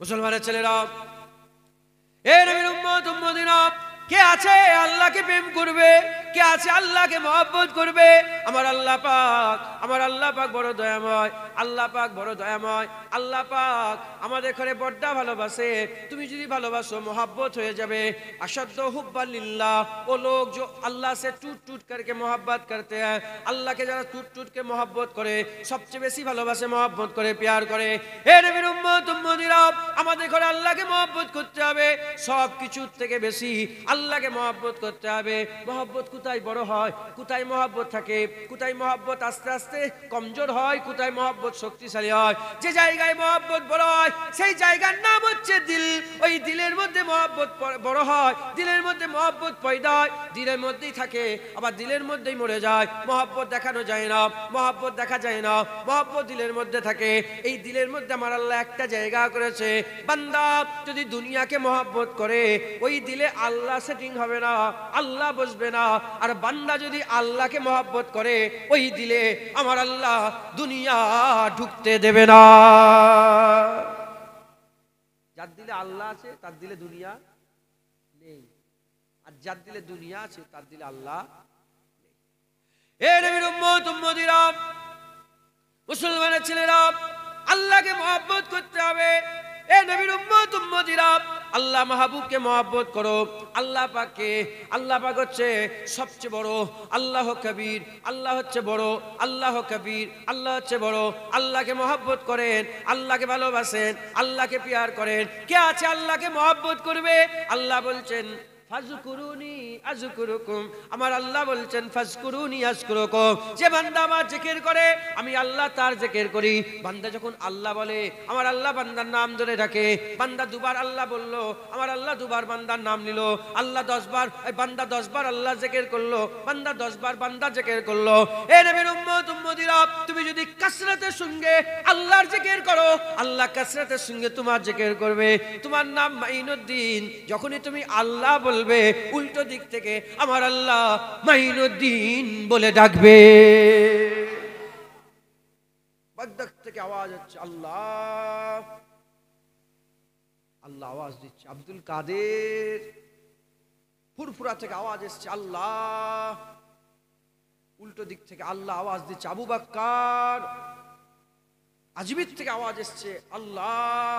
মুসলমানের ছেলেরা এ কে আছে আল্লাহকে প্রেম করবে কে আছে আল্লাহকে মহব্বত করবে আমার আল্লাহ পাক আমার আল্লাহ পাক বড় দয়াময় আল্লাহ পাক বড় দয়াময় আল্লাহ পাক আমাদের ঘরে বড্ডা ভালোবাসে তুমি যদি ভালোবাসো মোহাব্বত হয়ে যাবে আসাদ্দ হুব্বাল্লিল্লাহ ও লোক যে আল্লাহ সে টুট টুট করকে মোহাব্বত করতে হয় আল্লাহকে যারা টুট টুট মোহাব্বত করে সবচেয়ে বেশি ভালোবাসে মোহাব্বত করে প্যার করে হে নবীর উম্মত আমাদের ঘরে আল্লাহকে মোহাব্বত করতে হবে সব কিছুর থেকে বেশি আল্লাহকে মোহাব্বত করতে হবে মোহাব্বত কোথায় বড় হয় কোথায় মোহাব্বত থাকে কোথায় মহাব্বত আস্তে আস্তে কমজোর হয় কোথায় মহাব্বত শক্তিশালী হয় যে জায়গায় মহাব্বত বড় হয় সেই জায়গার নাম হচ্ছে দিল ওই দিলের মধ্যে মহাব্বত বড় হয় দিলের মধ্যে মহাব্বত পয়দা হয় দিলের মধ্যেই থাকে আবার দিলের মধ্যেই মরে যায় মহাব্বত দেখানো যায় না মহাব্বত দেখা যায় না মহাব্বত দিলের মধ্যে থাকে এই দিলের মধ্যে আমার আল্লাহ একটা জায়গা করেছে বান্দা যদি দুনিয়াকে মহাব্বত করে ওই দিলে আল্লাহ সেটিং হবে না আল্লাহ বসবে না আর বান্দা যদি আল্লাহকে মহাব্বত করে করে ওই দিলে আমার আল্লাহ দুনিয়া ঢুকতে দেবে না যার দিলে আল্লাহ আছে তার দিলে দুনিয়া নেই আর যার দিলে দুনিয়া আছে তার দিলে আল্লাহ মুসলমানের ছেলেরা আল্লাহকে মহাব্বত করতে হবে এ নবীর উম্মত উম্মদিরা আল্লাহ মাহবুবকে মহাব্বত করো আল্লাহ পাকে আল্লাহ পাক হচ্ছে সবচেয়ে বড় আল্লাহ কবির আল্লাহ হচ্ছে বড় আল্লাহ কবির আল্লাহ হচ্ছে বড় আল্লাহকে মহাব্বত করেন আল্লাহকে ভালোবাসেন আল্লাহকে পিয়ার করেন কে আছে আল্লাহকে মহাব্বত করবে আল্লাহ বলছেন ফাজকুরুনি আজকুরুকুম আমার আল্লাহ বলছেন ফাজকুরুনি আজকুরুকুম যে বান্দা আমার জিকির করে আমি আল্লাহ তার জিকির করি বান্দা যখন আল্লাহ বলে আমার আল্লাহ বান্দার নাম ধরে ডাকে বান্দা দুবার আল্লাহ বলল আমার আল্লাহ দুবার বান্দার নাম নিল আল্লাহ দশবার বান্দা দশবার আল্লাহ জিকির করলো বান্দা দশবার বান্দা জিকির করলো এ নবীর উম্মত উম্মতিরা তুমি যদি কাসরাতের সঙ্গে আল্লাহর জিকির করো আল্লাহ কাসরাতের সঙ্গে তোমার জিকির করবে তোমার নাম মাইনুদ্দিন যখনই তুমি আল্লাহ বলে বলবে উল্টো দিক থেকে আমার আল্লাহ মাইনুদ্দিন বলে ডাকবে থেকে আওয়াজ হচ্ছে আল্লাহ আল্লাহ আওয়াজ দিচ্ছে আব্দুল কাদের ফুরফুরা থেকে আওয়াজ এসছে আল্লাহ উল্টো দিক থেকে আল্লাহ আওয়াজ দিচ্ছে আবু বাক্কার আজমির থেকে আওয়াজ এসছে আল্লাহ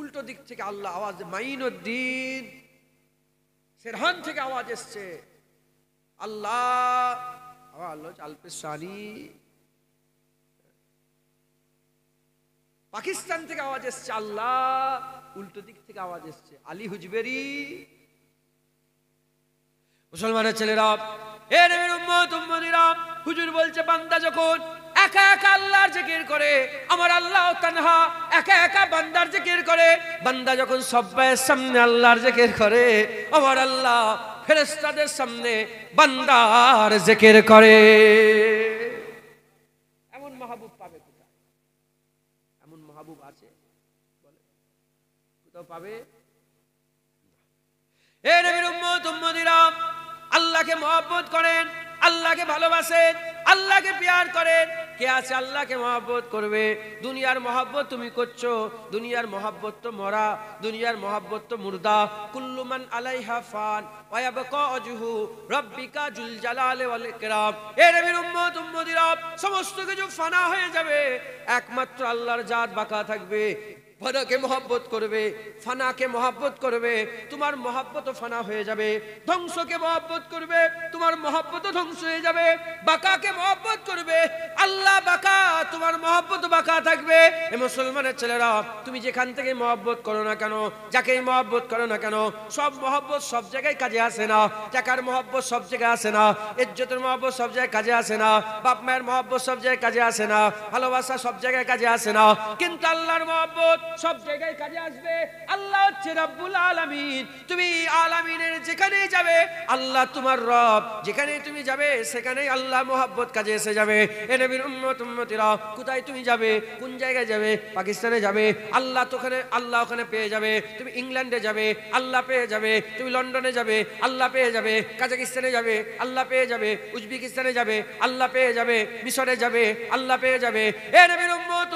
উল্টো দিক থেকে আল্লাহ আওয়াজ মাইনুদ্দিন সেরহান থেকে আওয়াজ এসছে আল্লাহ পাকিস্তান থেকে আওয়াজ এসছে আল্লাহ উল্টো দিক থেকে আওয়াজ এসছে আলী হুজবেরি মুসলমানের ছেলেরা হুজুর বলছে বান্দা যখন একা একা আল্লাহর জিকির করে আমার আল্লাহ তানহা একা একা বান্দার জিকির করে বান্দা যখন সব্বায়ের সামনে আল্লাহর জিকির করে আমার আল্লাহ ফেরেস্তাদের সামনে বান্দার জিকির করে এমন মাহবুব পাবে কোথায় এমন মাহবুব আছে বলে কোথাও পাবে এ নবীর উম্মত উম্মদিরা আল্লাহকে মহব্বত করেন আল্লাহকে ভালোবাসেন আল্লাহকে পেয়ার করেন কে আছে আল্লাহকে মহাব্বত করবে দুনিয়ার মহাব্বত তুমি করছো দুনিয়ার মহাব্বত তো মরা দুনিয়ার মহাব্বত তো মুর্দা কুল্লুমান আলাইহা ফান সমস্ত কিছু ফানা হয়ে যাবে একমাত্র আল্লাহর জাত বাঁকা থাকবে ভদাকে মহাব্বত করবে ফানাকে মহাব্বত করবে তোমার মহাব্বত ফানা হয়ে যাবে ধ্বংসকে মহাব্বত করবে তোমার মহাব্বত ধ্বংস হয়ে যাবে বাঁকাকে মহাব্বত করবে আল্লাহ বাঁকা তোমার মহাব্বত বাঁকা থাকবে এ মুসলমানের ছেলেরা তুমি যেখান থেকে মহাব্বত করো না কেন যাকেই মহাব্বত করো না কেন সব মহাব্বত সব জায়গায় কাজে আসে না টাকার মহাব্বত সব জায়গায় আসে না ইজ্জতের মহাব্বত সব জায়গায় কাজে আসে না বাপ মায়ের মহাব্বত সব জায়গায় কাজে আসে না ভালোবাসা সব জায়গায় কাজে আসে না কিন্তু আল্লাহর মহাব্বত সব জায়গায় কাজে আসবে আল্লাহ হচ্ছে রব্বুল আলমিন তুমি আলমিনের যেখানে যাবে আল্লাহ তোমার রব যেখানে তুমি যাবে সেখানে আল্লাহ মোহাব্বত কাজে এসে যাবে এ নবীর উম্মত কোথায় তুমি যাবে কোন জায়গায় যাবে পাকিস্তানে যাবে আল্লাহ তোখানে আল্লাহ ওখানে পেয়ে যাবে তুমি ইংল্যান্ডে যাবে আল্লাহ পেয়ে যাবে তুমি লন্ডনে যাবে আল্লাহ পেয়ে যাবে কাজাকিস্তানে যাবে আল্লাহ পেয়ে যাবে উজবেকিস্তানে যাবে আল্লাহ পেয়ে যাবে মিশরে যাবে আল্লাহ পেয়ে যাবে এ নবীর উম্মত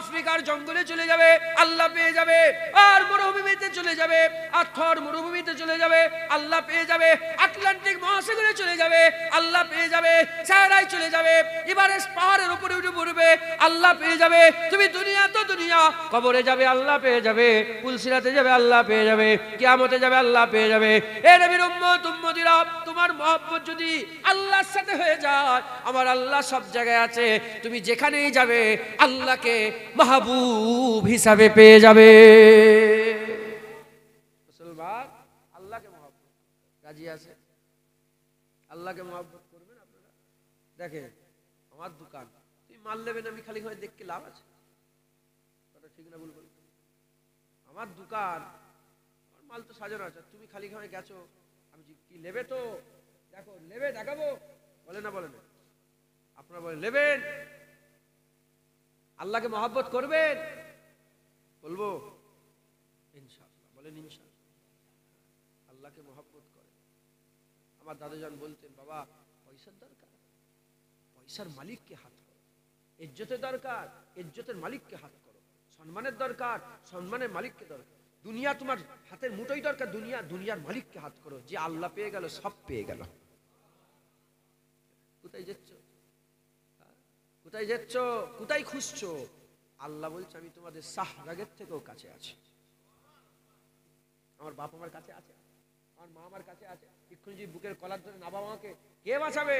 আফ্রিকার জঙ্গলে চলে যাবে যাবে আল্লাহ পেয়ে যাবে আর মরুভূমিতে চলে যাবে আর থর মরুভূমিতে চলে যাবে আল্লাহ পেয়ে যাবে আটলান্টিক মহাসাগরে চলে যাবে আল্লাহ পেয়ে যাবে সাহারায় চলে যাবে এভারেস্ট পাহাড়ের উপরে উঠে পড়বে আল্লাহ পেয়ে যাবে তুমি দুনিয়া তো দুনিয়া কবরে যাবে আল্লাহ পেয়ে যাবে তুলসিরাতে যাবে আল্লাহ পেয়ে যাবে কিয়ামতে যাবে আল্লাহ পেয়ে যাবে এ নবীর উম্মত উম্মতিরা তোমার মহব্বত যদি আল্লাহর সাথে হয়ে যায় আমার আল্লাহ সব জায়গায় আছে তুমি যেখানেই যাবে আল্লাহকে মাহবুব হিসাবে পেয়ে যাবে আল্লাহকে মহব্বত রাজি আছে আল্লাহকে মহব্বত করবেন আপনারা দেখে আমার দোকান তুমি মাল নেবেন আমি খালি ঘরে দেখতে লাভ আছে ঠিক না বলবো আমার দোকান আমার মাল তো সাজানো আছে তুমি খালি ঘরে গেছো নেবে তো দেখো নেবে দেখাবো বলে না বলে না আপনারা নেবেন আল্লাহকে মহাব্বত করবেন বলবো বলেন আল্লাহকে মহাব্বত করে আমার দাদাজন বলতেন বাবা পয়সার দরকার পয়সার মালিককে হাত করো ইজ্জতের দরকার ইজ্জতের মালিককে হাত করো সম্মানের দরকার সম্মানের মালিককে দরকার দুনিয়া তোমার হাতের মুঠোই দরকার দুনিয়া দুনিয়ার মালিককে হাত করো যে আল্লাহ পেয়ে গেল সব পেয়ে গেল কোথায় যাচ্ছ কোথায় যাচ্ছ কোথায় খুঁজছো আল্লাহ বলছে আমি তোমাদের সাহরাগের থেকেও কাছে আছি আমার বাপ আমার কাছে আছে আমার মা আমার কাছে আছে যদি বুকের কলার ধরে না বাবা আমাকে কে বাঁচাবে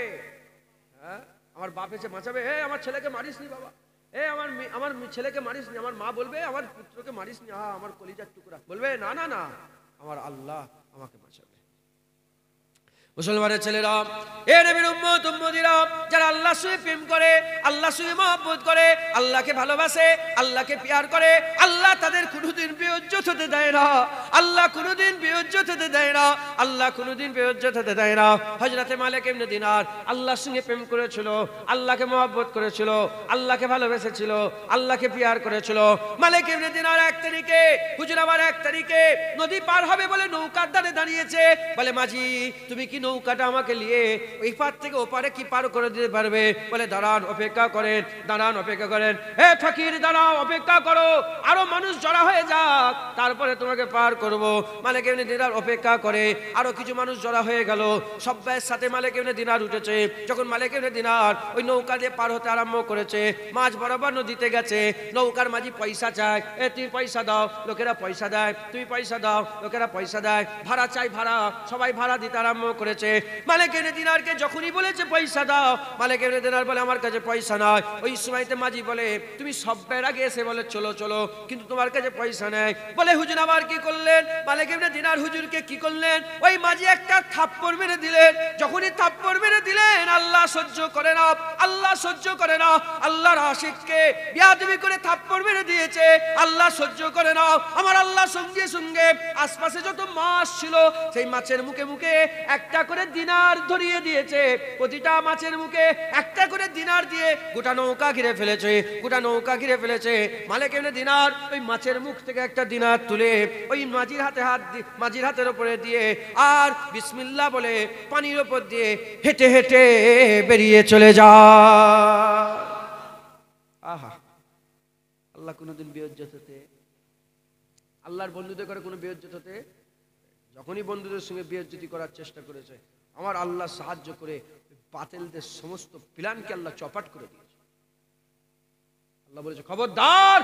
হ্যাঁ আমার বাপ এসে বাঁচাবে হে আমার ছেলেকে মারিস নি বাবা এ আমার আমার ছেলেকে মারিস নি আমার মা বলবে আমার পুত্রকে মারিস নি আহ আমার কলিজার টুকরা বলবে না না না আমার আল্লাহ আমাকে বাঁচাবে মুসলমানের ছেলেরা এ নবীর উম্মত উম্মদিরা যারা আল্লাহ সুয়ে প্রেম করে আল্লাহ সুয়ে মহব্বত করে আল্লাহকে ভালোবাসে আল্লাহকে পিয়ার করে আল্লাহ তাদের কোনোদিন বেউজ্জত হতে দেয় না আল্লাহ কোনোদিন বেউজ্জত হতে দেয় না আল্লাহ কোনোদিন বেউজ্জত হতে দেয় না হজরতে মালিক ইবনে দিনার আল্লাহর সঙ্গে প্রেম করেছিল আল্লাহকে মহব্বত করেছিল আল্লাহকে ভালোবেসেছিল আল্লাহকে পিয়ার করেছিল মালিক ইবনে দিনার এক তারিখে হুজুর আবার এক তারিখে নদী পার হবে বলে নৌকার দাঁড়িয়ে দাঁড়িয়েছে বলে মাঝি তুমি কি নৌকাটা আমাকে নিয়ে ওই পার থেকে ওপারে কি পার করে দিতে পারবে বলে দাঁড়ান অপেক্ষা করেন দাঁড়ান অপেক্ষা করেন হে ফকির দাঁড়াও অপেক্ষা করো আরো মানুষ জড়া হয়ে যাক তারপরে তোমাকে পার করব মালিক এমনি দিনার অপেক্ষা করে আরো কিছু মানুষ জড়া হয়ে গেল সব্বাইয়ের সাথে মালিক এমনি দিনার উঠেছে যখন মালিক এমনি দিনার ওই নৌকা দিয়ে পার হতে আরম্ভ করেছে মাছ বরাবর নদীতে গেছে নৌকার মাঝি পয়সা চায় এ তুই পয়সা দাও লোকেরা পয়সা দেয় তুই পয়সা দাও লোকেরা পয়সা দেয় ভাড়া চাই ভাড়া সবাই ভাড়া দিতে আরম্ভ করে করেছে মালিকের দিনারকে যখনই বলেছে পয়সা দাও মালিক এনে দিনার বলে আমার কাছে পয়সা নাই ওই সময়তে মাঝি বলে তুমি সব্যের আগে এসে বলে চলো চলো কিন্তু তোমার কাছে পয়সা নেই বলে হুজুর আমার কি করলেন মালিক ইবনে দিনার হুজুরকে কি করলেন ওই মাঝি একটা থাপ্পড় মেরে দিলেন যখনই থাপ্পড় মেরে দিলেন আল্লাহ সহ্য করে না আল্লাহ সহ্য করে না আল্লাহর আশিককে বিয়াদবি করে থাপ্পড় মেরে দিয়েছে আল্লাহ সহ্য করে না আমার আল্লাহ সঙ্গে সঙ্গে আশপাশে যত মাছ ছিল সেই মাছের মুখে মুখে একটা একটা করে দিনার ধরিয়ে দিয়েছে প্রতিটা মাছের মুখে একটা করে দিনার দিয়ে গোটা নৌকা ঘিরে ফেলেছে গোটা নৌকা ঘিরে ফেলেছে মালে কেমনে দিনার ওই মাছের মুখ থেকে একটা দিনার তুলে ওই মাঝির হাতে হাত মাঝির হাতের ওপরে দিয়ে আর বিসমিল্লা বলে পানির ওপর দিয়ে হেঁটে হেঁটে বেরিয়ে চলে যা আহা আল্লাহ কোনোদিন বিয়োজ্যত হতে আল্লাহর বন্ধুদের করে কোনো বিয়োজ্যত হতে যখনই বন্ধুদের সঙ্গে বিয়ের যদি করার চেষ্টা করেছে আমার আল্লাহ সাহায্য করে বাতেলদের সমস্ত প্ল্যানকে আল্লাহ চপাট করে দিয়েছে আল্লাহ বলেছে খবরদার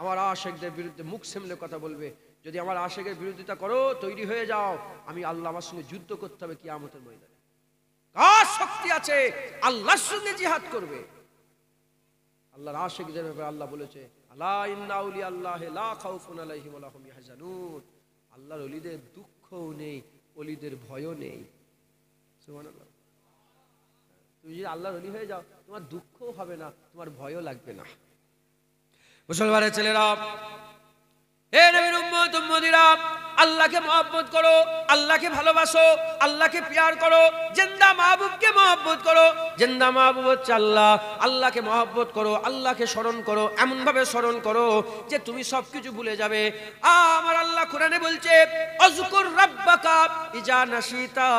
আমার আশেকদের বিরুদ্ধে মুখ সেমলে কথা বলবে যদি আমার আশেকের বিরোধিতা করো তৈরি হয়ে যাও আমি আল্লাহ আমার সঙ্গে যুদ্ধ করতে হবে কি কিয়ামতের মহিলা কার শক্তি আছে আল্লাহর সঙ্গে জিহাদ করবে আল্লাহর আশেকদের ব্যাপারে আল্লাহ বলেছে আল্লাহ ইন্না আল্লাহ আল্লাহর অলিদের দুঃখও নেই অলিদের ভয়ও নেই তুমি যদি আল্লাহর অলি হয়ে যাও তোমার দুঃখও হবে না তোমার ভয়ও লাগবে না মুসলমানের ছেলেরা আল্লাহকে মহব্বত করো আল্লাহকে ভালোবাসো আল্লাহকে পিয়ার করো জেন্দা মাহবুবকে মহব্বত করো জেন্দা মাহবুব হচ্ছে আল্লাহ আল্লাহকে মহব্বত করো আল্লাহকে স্মরণ করো এমনভাবে স্মরণ করো যে তুমি সব কিছু ভুলে যাবে আমার আল্লাহ কোরআনে বলছে অজুকুর রব্বাকা ইজা নাসিতা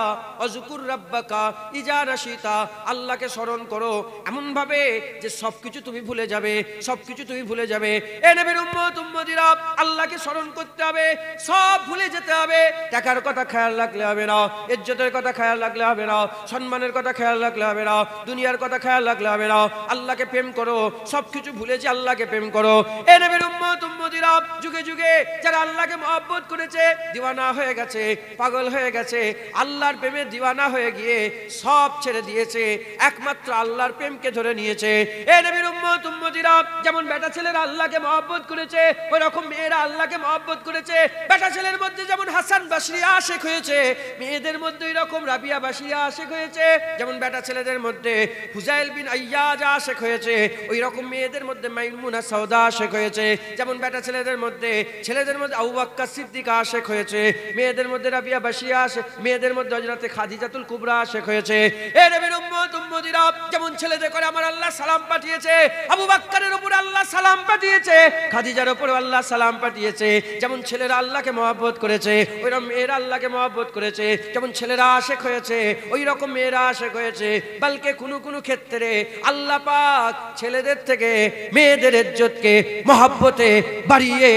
অজুকুর রাব্বাকা ইজা নাসিতা আল্লাহকে স্মরণ করো এমনভাবে যে সব কিছু তুমি ভুলে যাবে সব কিছু তুমি ভুলে যাবে এ নেবের উম্মত উম্মদিরা আল্লাহকে স্মরণ করতে হবে সব ভুলে যেতে হবে টাকার কথা খেয়াল রাখলে হবে না ইজ্জতের কথা খেয়াল রাখলে হবে না সম্মানের কথা খেয়াল রাখলে হবে না দুনিয়ার কথা খেয়াল রাখলে হবে না আল্লাহকে প্রেম করো সব কিছু ভুলে যে আল্লাহকে প্রেম করো এ নবীর উম্মত উম্মতিরা যুগে যুগে যারা আল্লাহকে মহব্বত করেছে দিওয়ানা হয়ে গেছে পাগল হয়ে গেছে আল্লাহর প্রেমে দিওয়ানা হয়ে গিয়ে সব ছেড়ে দিয়েছে একমাত্র আল্লাহর প্রেমকে ধরে নিয়েছে এ নবীর উম্মত উম্মতিরা যেমন বেটা ছেলেরা আল্লাহকে মহব্বত করেছে ওই রকম মেয়েরা আল্লাহকে মহব্বত করেছে বেটা ছেলের মধ্যে যেমন হাসান বাসরিয়া আশেক হয়েছে মেয়েদের মধ্যে এরকম রাবিয়া বাসরিয়া আশেক হয়েছে যেমন বেটা ছেলেদের মধ্যে হুজাইল বিন আয়াজ আশেক হয়েছে ওই রকম মেয়েদের মধ্যে মাইমুনা সৌদা আশেক হয়েছে যেমন বেটা ছেলেদের মধ্যে ছেলেদের মধ্যে আউবাক্কা সিদ্দিক আশেক হয়েছে মেয়েদের মধ্যে রাবিয়া বাসিয়া আশেক মেয়েদের মধ্যে হজরতে খাদিজাতুল কুবরা আশেক হয়েছে এ রবির উম্মত উম্মদিরা যেমন ছেলেদের করে আমার আল্লাহ সালাম পাঠিয়েছে আবু বাক্কারের উপর আল্লাহ সালাম পাঠিয়েছে খাদিজার উপর আল্লাহ সালাম পাঠিয়েছে যেমন ছেলেরা আল্লাহকে মহাব্বত করেছে ওইরকম মেয়েরা আল্লাহকে মহাব্বত করেছে যেমন ছেলেরা আশেক হয়েছে ওই রকম মেয়েরা আশেক হয়েছে বালকে কোনো কোনো ক্ষেত্রে আল্লাহ পাক ছেলেদের থেকে মেয়েদের ইজ্জতকে মহাব্বতে বাড়িয়ে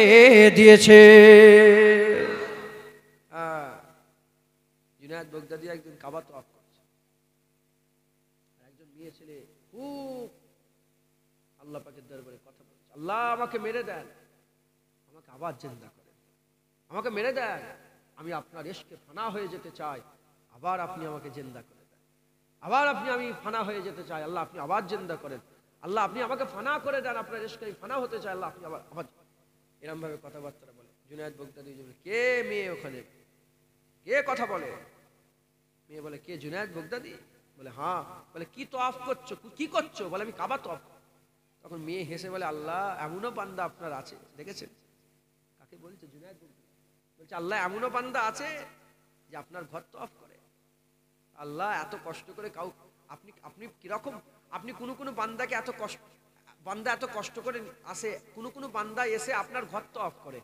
দিয়েছে জুনায়দ বগদাদি একদিন কাবা তো খুব আল্লাহ দরবারে কথা বলছে আল্লাহ আমাকে মেরে দেন আমাকে আবার জিন্দা করেন আমাকে মেরে দেন আমি আপনার এসকে ফানা হয়ে যেতে চাই আবার আপনি আমাকে জিন্দা করে দেন আবার আপনি আমি ফানা হয়ে যেতে চাই আল্লাহ আপনি আবার জিন্দা করেন আল্লাহ আপনি আমাকে ফানা করে দেন আপনার এসকে আমি ফানা হতে চাই আল্লাহ আপনি আবার আবার এরমভাবে কথাবার্তা বলে জুনায়দ বগদাদি বলে কে মেয়ে ওখানে কে কথা বলে মেয়ে বলে কে জুনায়দ বগদাদি বলে হ্যাঁ বলে কি তফ করছো কি করছো বলে আমি কাবা তফ তখন মেয়ে হেসে বলে আল্লাহ এমনও পান্দা আপনার আছে দেখেছেন কাকে বলছে জুনায়দ বলছে আল্লাহ এমনও পান্দা আছে যে আপনার ঘর তফ করে আল্লাহ এত কষ্ট করে কাউ আপনি আপনি কিরকম আপনি কোনো কোনো বান্দাকে এত কষ্ট বান্দা এত কষ্ট করে আসে কোনো কোনো বান্দা এসে আপনার ঘর তো অফ করে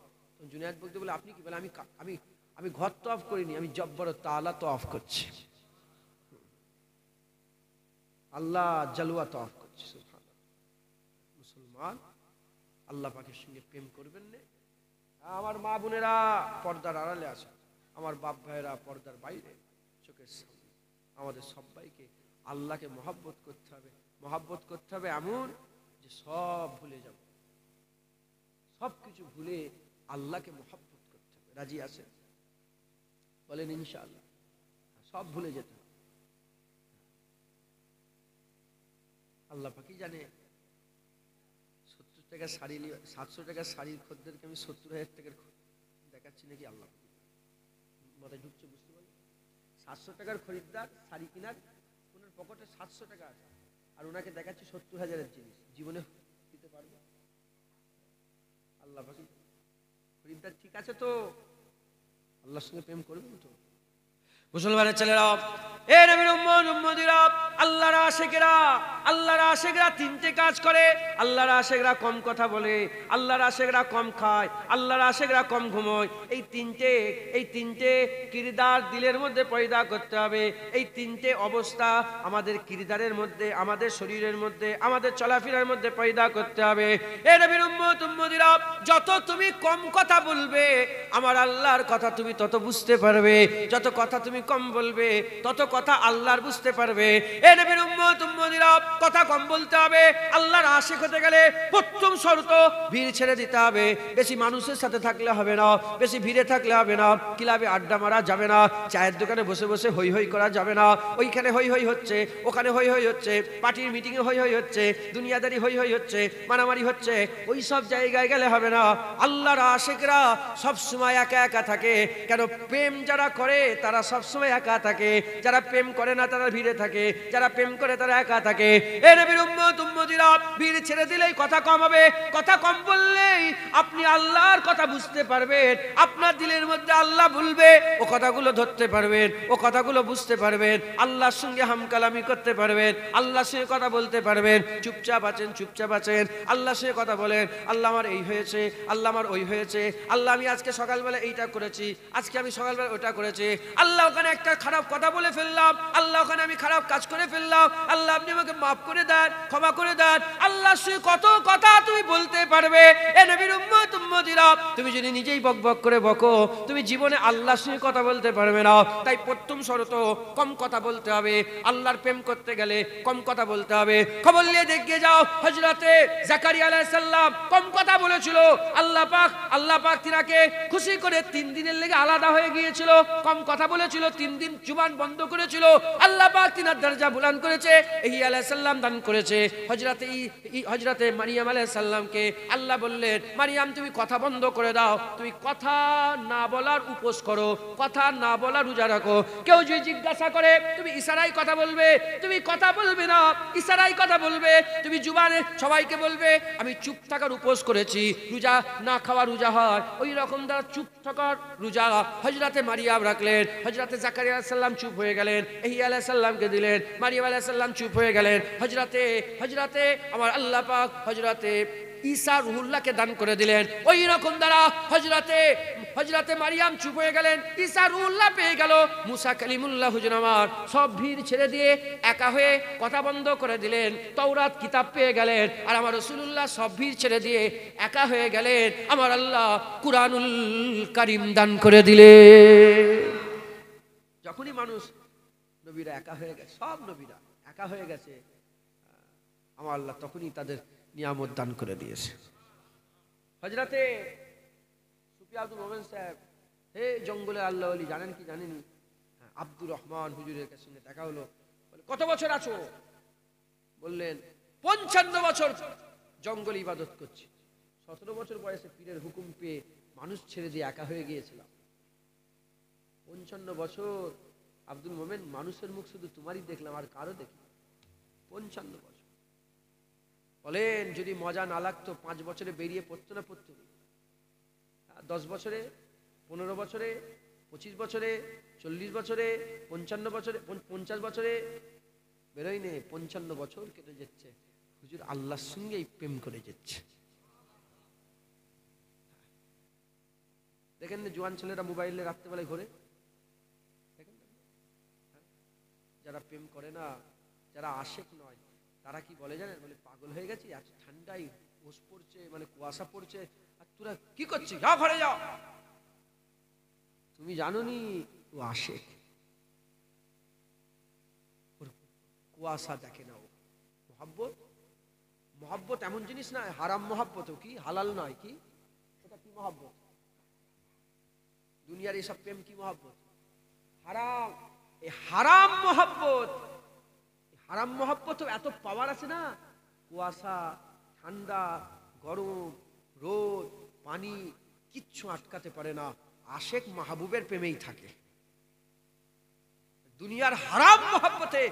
জুনায়দ বলতে বলে আপনি কি বলে আমি আমি আমি ঘর তো অফ করিনি আমি জব্বর তালা তো অফ করছি আল্লাহ জালুয়া তফ করছে মুসলমান আল্লাহ পাকের সঙ্গে প্রেম করবেন না আমার মা বোনেরা পর্দার আড়ালে আছে আমার বাপ ভাইয়েরা পর্দার বাইরে চোখের সামনে আমাদের সবাইকে আল্লাহকে মহাব্বত করতে হবে মহাব্বত করতে হবে এমন যে সব ভুলে যাব সব কিছু ভুলে আল্লাহকে মহাব্বত করতে হবে রাজি আছে বলেন ইনশাআল্লাহ সব ভুলে যেতে আল্লাহ পাখি জানে সত্তর টাকার শাড়ি সাতশো টাকার শাড়ির খদ্দেরকে আমি সত্তর হাজার টাকার দেখাচ্ছি নাকি আল্লাহ মাথায় ঢুকছে বুঝতে পারি সাতশো টাকার খরিদ্দার শাড়ি কেনার ওনার পকেটে সাতশো টাকা আছে আর ওনাকে দেখাচ্ছি সত্তর হাজারের জিনিস জীবনে দিতে পারবে আল্লাহ পাখি খরিদ্দার ঠিক আছে তো আল্লাহর সঙ্গে প্রেম করবেন তো মুসলমানের ছেলেরা এ নবীর উম্মত উম্মতিরা আল্লাহর আল্লাহর তিনটে কাজ করে আল্লাহর কম কথা বলে আল্লাহর কম খায় আল্লাহর কম এই তিনটে এই তিনটে কিরদার দিলের মধ্যে পয়দা করতে হবে এই তিনটে অবস্থা আমাদের কিরদারের মধ্যে আমাদের শরীরের মধ্যে আমাদের চলাফেরার মধ্যে পয়দা করতে হবে এ নবীর উম্মত যত তুমি কম কথা বলবে আমার আল্লাহর কথা তুমি তত বুঝতে পারবে যত কথা তুমি তুমি কম বলবে তত কথা আল্লাহর বুঝতে পারবে এ নবীর উম্মত উম্মতিরা কথা কম বলতে হবে আল্লাহর আশিক হতে গেলে প্রথম শর্ত ভিড় ছেড়ে দিতে হবে বেশি মানুষের সাথে থাকলে হবে না বেশি ভিড়ে থাকলে হবে না ক্লাবে আড্ডা মারা যাবে না চায়ের দোকানে বসে বসে হই হই করা যাবে না ওইখানে হই হই হচ্ছে ওখানে হই হই হচ্ছে পার্টির মিটিংয়ে হই হই হচ্ছে দুনিয়াদারি হই হই হচ্ছে মারামারি হচ্ছে ওই সব জায়গায় গেলে হবে না আল্লাহর আশেকরা সবসময় একা একা থাকে কেন প্রেম যারা করে তারা সব সবসময় একা থাকে যারা প্রেম করে না তারা ভিড়ে থাকে যারা প্রেম করে তারা একা থাকে ভিড় ছেড়ে দিলেই কথা কম হবে কথা কম বললেই আপনি আল্লাহর কথা বুঝতে পারবেন আপনার দিলের মধ্যে আল্লাহ ভুলবে ও কথাগুলো ধরতে পারবেন ও কথাগুলো বুঝতে পারবেন আল্লাহর সঙ্গে হামকালামি করতে পারবেন আল্লাহ সঙ্গে কথা বলতে পারবেন চুপচাপ আছেন চুপচাপ আছেন আল্লাহ সঙ্গে কথা বলেন আল্লাহ আমার এই হয়েছে আল্লাহ আমার ওই হয়েছে আল্লাহ আমি আজকে সকালবেলা এইটা করেছি আজকে আমি সকালবেলা ওটা করেছি আল্লাহ ওখানে একটা খারাপ কথা বলে ফেললাম আল্লাহ ওখানে আমি খারাপ কাজ করে ফেললাম আল্লাহ আপনি আমাকে মাফ করে দেন ক্ষমা করে দেন আল্লাহ সে কত কথা তুমি বলতে পারবে এ নবীর উম্মত উম্মতিরা তুমি যদি নিজেই বক বক করে বকো তুমি জীবনে আল্লাহ সে কথা বলতে পারবে না তাই প্রথম শরত কম কথা বলতে হবে আল্লাহর প্রেম করতে গেলে কম কথা বলতে হবে খবর নিয়ে দেখে যাও হজরতে জাকারিয়া আলাইহিস সালাম কম কথা বলেছিল আল্লাহ পাক আল্লাহ পাক তিনাকে খুশি করে তিন দিনের লেগে আলাদা হয়ে গিয়েছিল কম কথা বলেছিল তিন দিন জুবান বন্ধ করেছিল আল্লাহ পাক তিনার দরজা বুলান করেছে এই আলাইসাল্লাম দান করেছে হজরতে হজরতে মারিয়াম আলাইসাল্লামকে আল্লাহ বললেন মারিয়াম তুমি কথা বন্ধ করে দাও তুমি কথা না বলার উপোস করো কথা না বলার রোজা রাখো কেউ যদি জিজ্ঞাসা করে তুমি ইশারায় কথা বলবে তুমি কথা বলবে না ইশারায় কথা বলবে তুমি জুবানে সবাইকে বলবে আমি চুপ থাকার উপোস করেছি রোজা না খাওয়া রোজা হয় ওই রকম দ্বারা চুপ থাকার রোজা হজরাতে মারিয়াম রাখলেন হজরাতে জাকারিয়া আলাইসাল্লাম চুপ হয়ে গেলেন এই সাল্লামকে দিলেন মারিয়াম সাল্লাম চুপ হয়ে গেলেন হজরাতে হজরাতে আমার আল্লাহ পাক হজরাতে ঈসা রুহুল্লাহকে দান করে দিলেন ওই রকম দ্বারা হজরাতে হজরাতে মারিয়াম চুপ হয়ে গেলেন ঈসা রুহুল্লাহ পেয়ে গেল মুসা কালিমুল্লাহ হুজুর আমার সব ভিড় ছেড়ে দিয়ে একা হয়ে কথা বন্ধ করে দিলেন তৌরাত কিতাব পেয়ে গেলেন আর আমার রসুল্লাহ সব ভিড় ছেড়ে দিয়ে একা হয়ে গেলেন আমার আল্লাহ কুরআনুল কারিম দান করে দিলেন যখনই মানুষ নবীরা একা হয়ে গেছে সব নবীরা একা হয়ে গেছে আমার আল্লাহ তখনই তাদের নিয়ামত দান করে দিয়েছে হজরাতে সুফিয়া আব্দুল মোমেন সাহেব হে জঙ্গলে আল্লাহ আলী জানেন কি জানেনি হ্যাঁ, আব্দুর রহমান হুজুরের কাছে সঙ্গে দেখা হলো কত বছর আছো বললেন পঞ্চান্ন বছর জঙ্গল ইবাদত করছি সতেরো বছর বয়সে পীরের হুকুম পেয়ে মানুষ ছেড়ে দিয়ে একা হয়ে গিয়েছিলাম পঞ্চান্ন বছর আব্দুল মোমেন মানুষের মুখ শুধু তোমারই দেখলাম আর কারো দেখি পঞ্চান্ন বছর বলেন যদি মজা না লাগতো পাঁচ বছরে বেরিয়ে পড়তো না পড়তো হ্যাঁ, দশ বছরে পনেরো বছরে পঁচিশ বছরে চল্লিশ বছরে পঞ্চান্ন বছরে পঞ্চাশ বছরে বেরোয় নে পঞ্চান্ন বছর কেটে যাচ্ছে হুজুর আল্লাহর সঙ্গেই প্রেম করে যাচ্ছে দেখেন না জোয়ান ছেলেরা মোবাইলে রাত্রেবেলায় ঘোরে যারা প্রেম করে না যারা আশেক নয় তারা কি বলে জানেন বলে পাগল হয়ে গেছি আজ ঠান্ডাই ওস পড়ছে মানে কুয়াশা পড়ছে আর তোরা কি করছিস যাও ঘরে যাও তুমি জানো নি ও আশেক কুয়াশা দেখে না ও মহাব্বত মহাব্বত এমন জিনিস না হারাম মহাব্বত কি হালাল নয় কি সেটা কি মহাব্বত দুনিয়ার এসব প্রেম কি মহাব্বত হারাম এই হারাম মহাব্বত হারাম মহাব্বত এত পাওয়ার আছে না কুয়াশা ঠান্ডা গরম রোদ পানি কিচ্ছু আটকাতে পারে না আশেক মাহবুবের প্রেমেই থাকে দুনিয়ার হারাম মহাব্বতে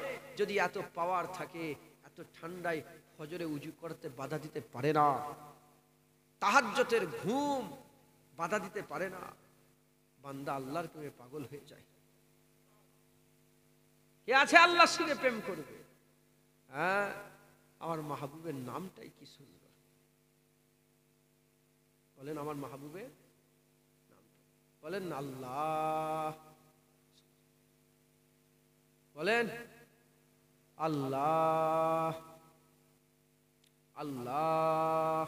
যদি এত পাওয়ার থাকে এত ঠান্ডায় ফজরে উজু করতে বাধা দিতে পারে না তাহাজ্যতের ঘুম বাধা দিতে পারে না বান্দা আল্লাহর প্রেমে পাগল হয়ে যায় এ আছে আল্লাহর সঙ্গে প্রেম করবে হ্যাঁ আমার মাহবুবের নামটাই কি সুন্দর বলেন আমার মাহবুবের নামটা বলেন আল্লাহ বলেন আল্লাহ আল্লাহ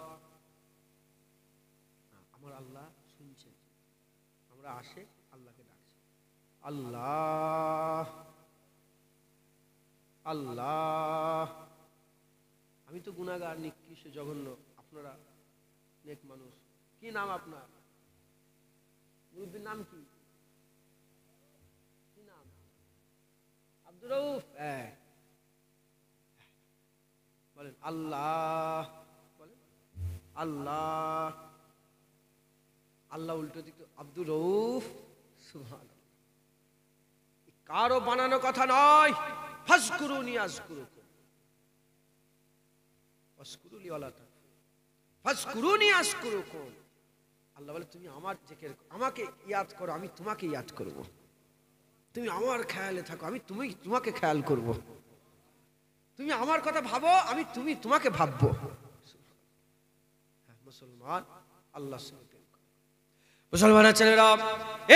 আমার আল্লাহ শুনছেন আমরা আসে আল্লাহকে ডাকছি আল্লাহ আল্লাহ আমি তো গুণাগার নিকৃষ্ট জঘন্য আপনারা নেক মানুষ কি নাম আপনার মুরব্বীর নাম কি নাম আব্দুর হ্যাঁ। বলেন আল্লাহ বলেন আল্লাহ আল্লাহ উল্টো দিক আব্দুর রৌফ সুভান কারো বানানো কথা নয় আল্লাহ বলে তুমি আমার আমাকে ইয়াদ করো আমি তোমাকে ইয়াদ করব তুমি আমার খেয়ালে থাকো আমি তুমি তোমাকে খেয়াল করব তুমি আমার কথা ভাবো আমি তুমি তোমাকে ভাববো হ্যাঁ, মুসলমান আল্লাহ মুসলমানের ছেলেরা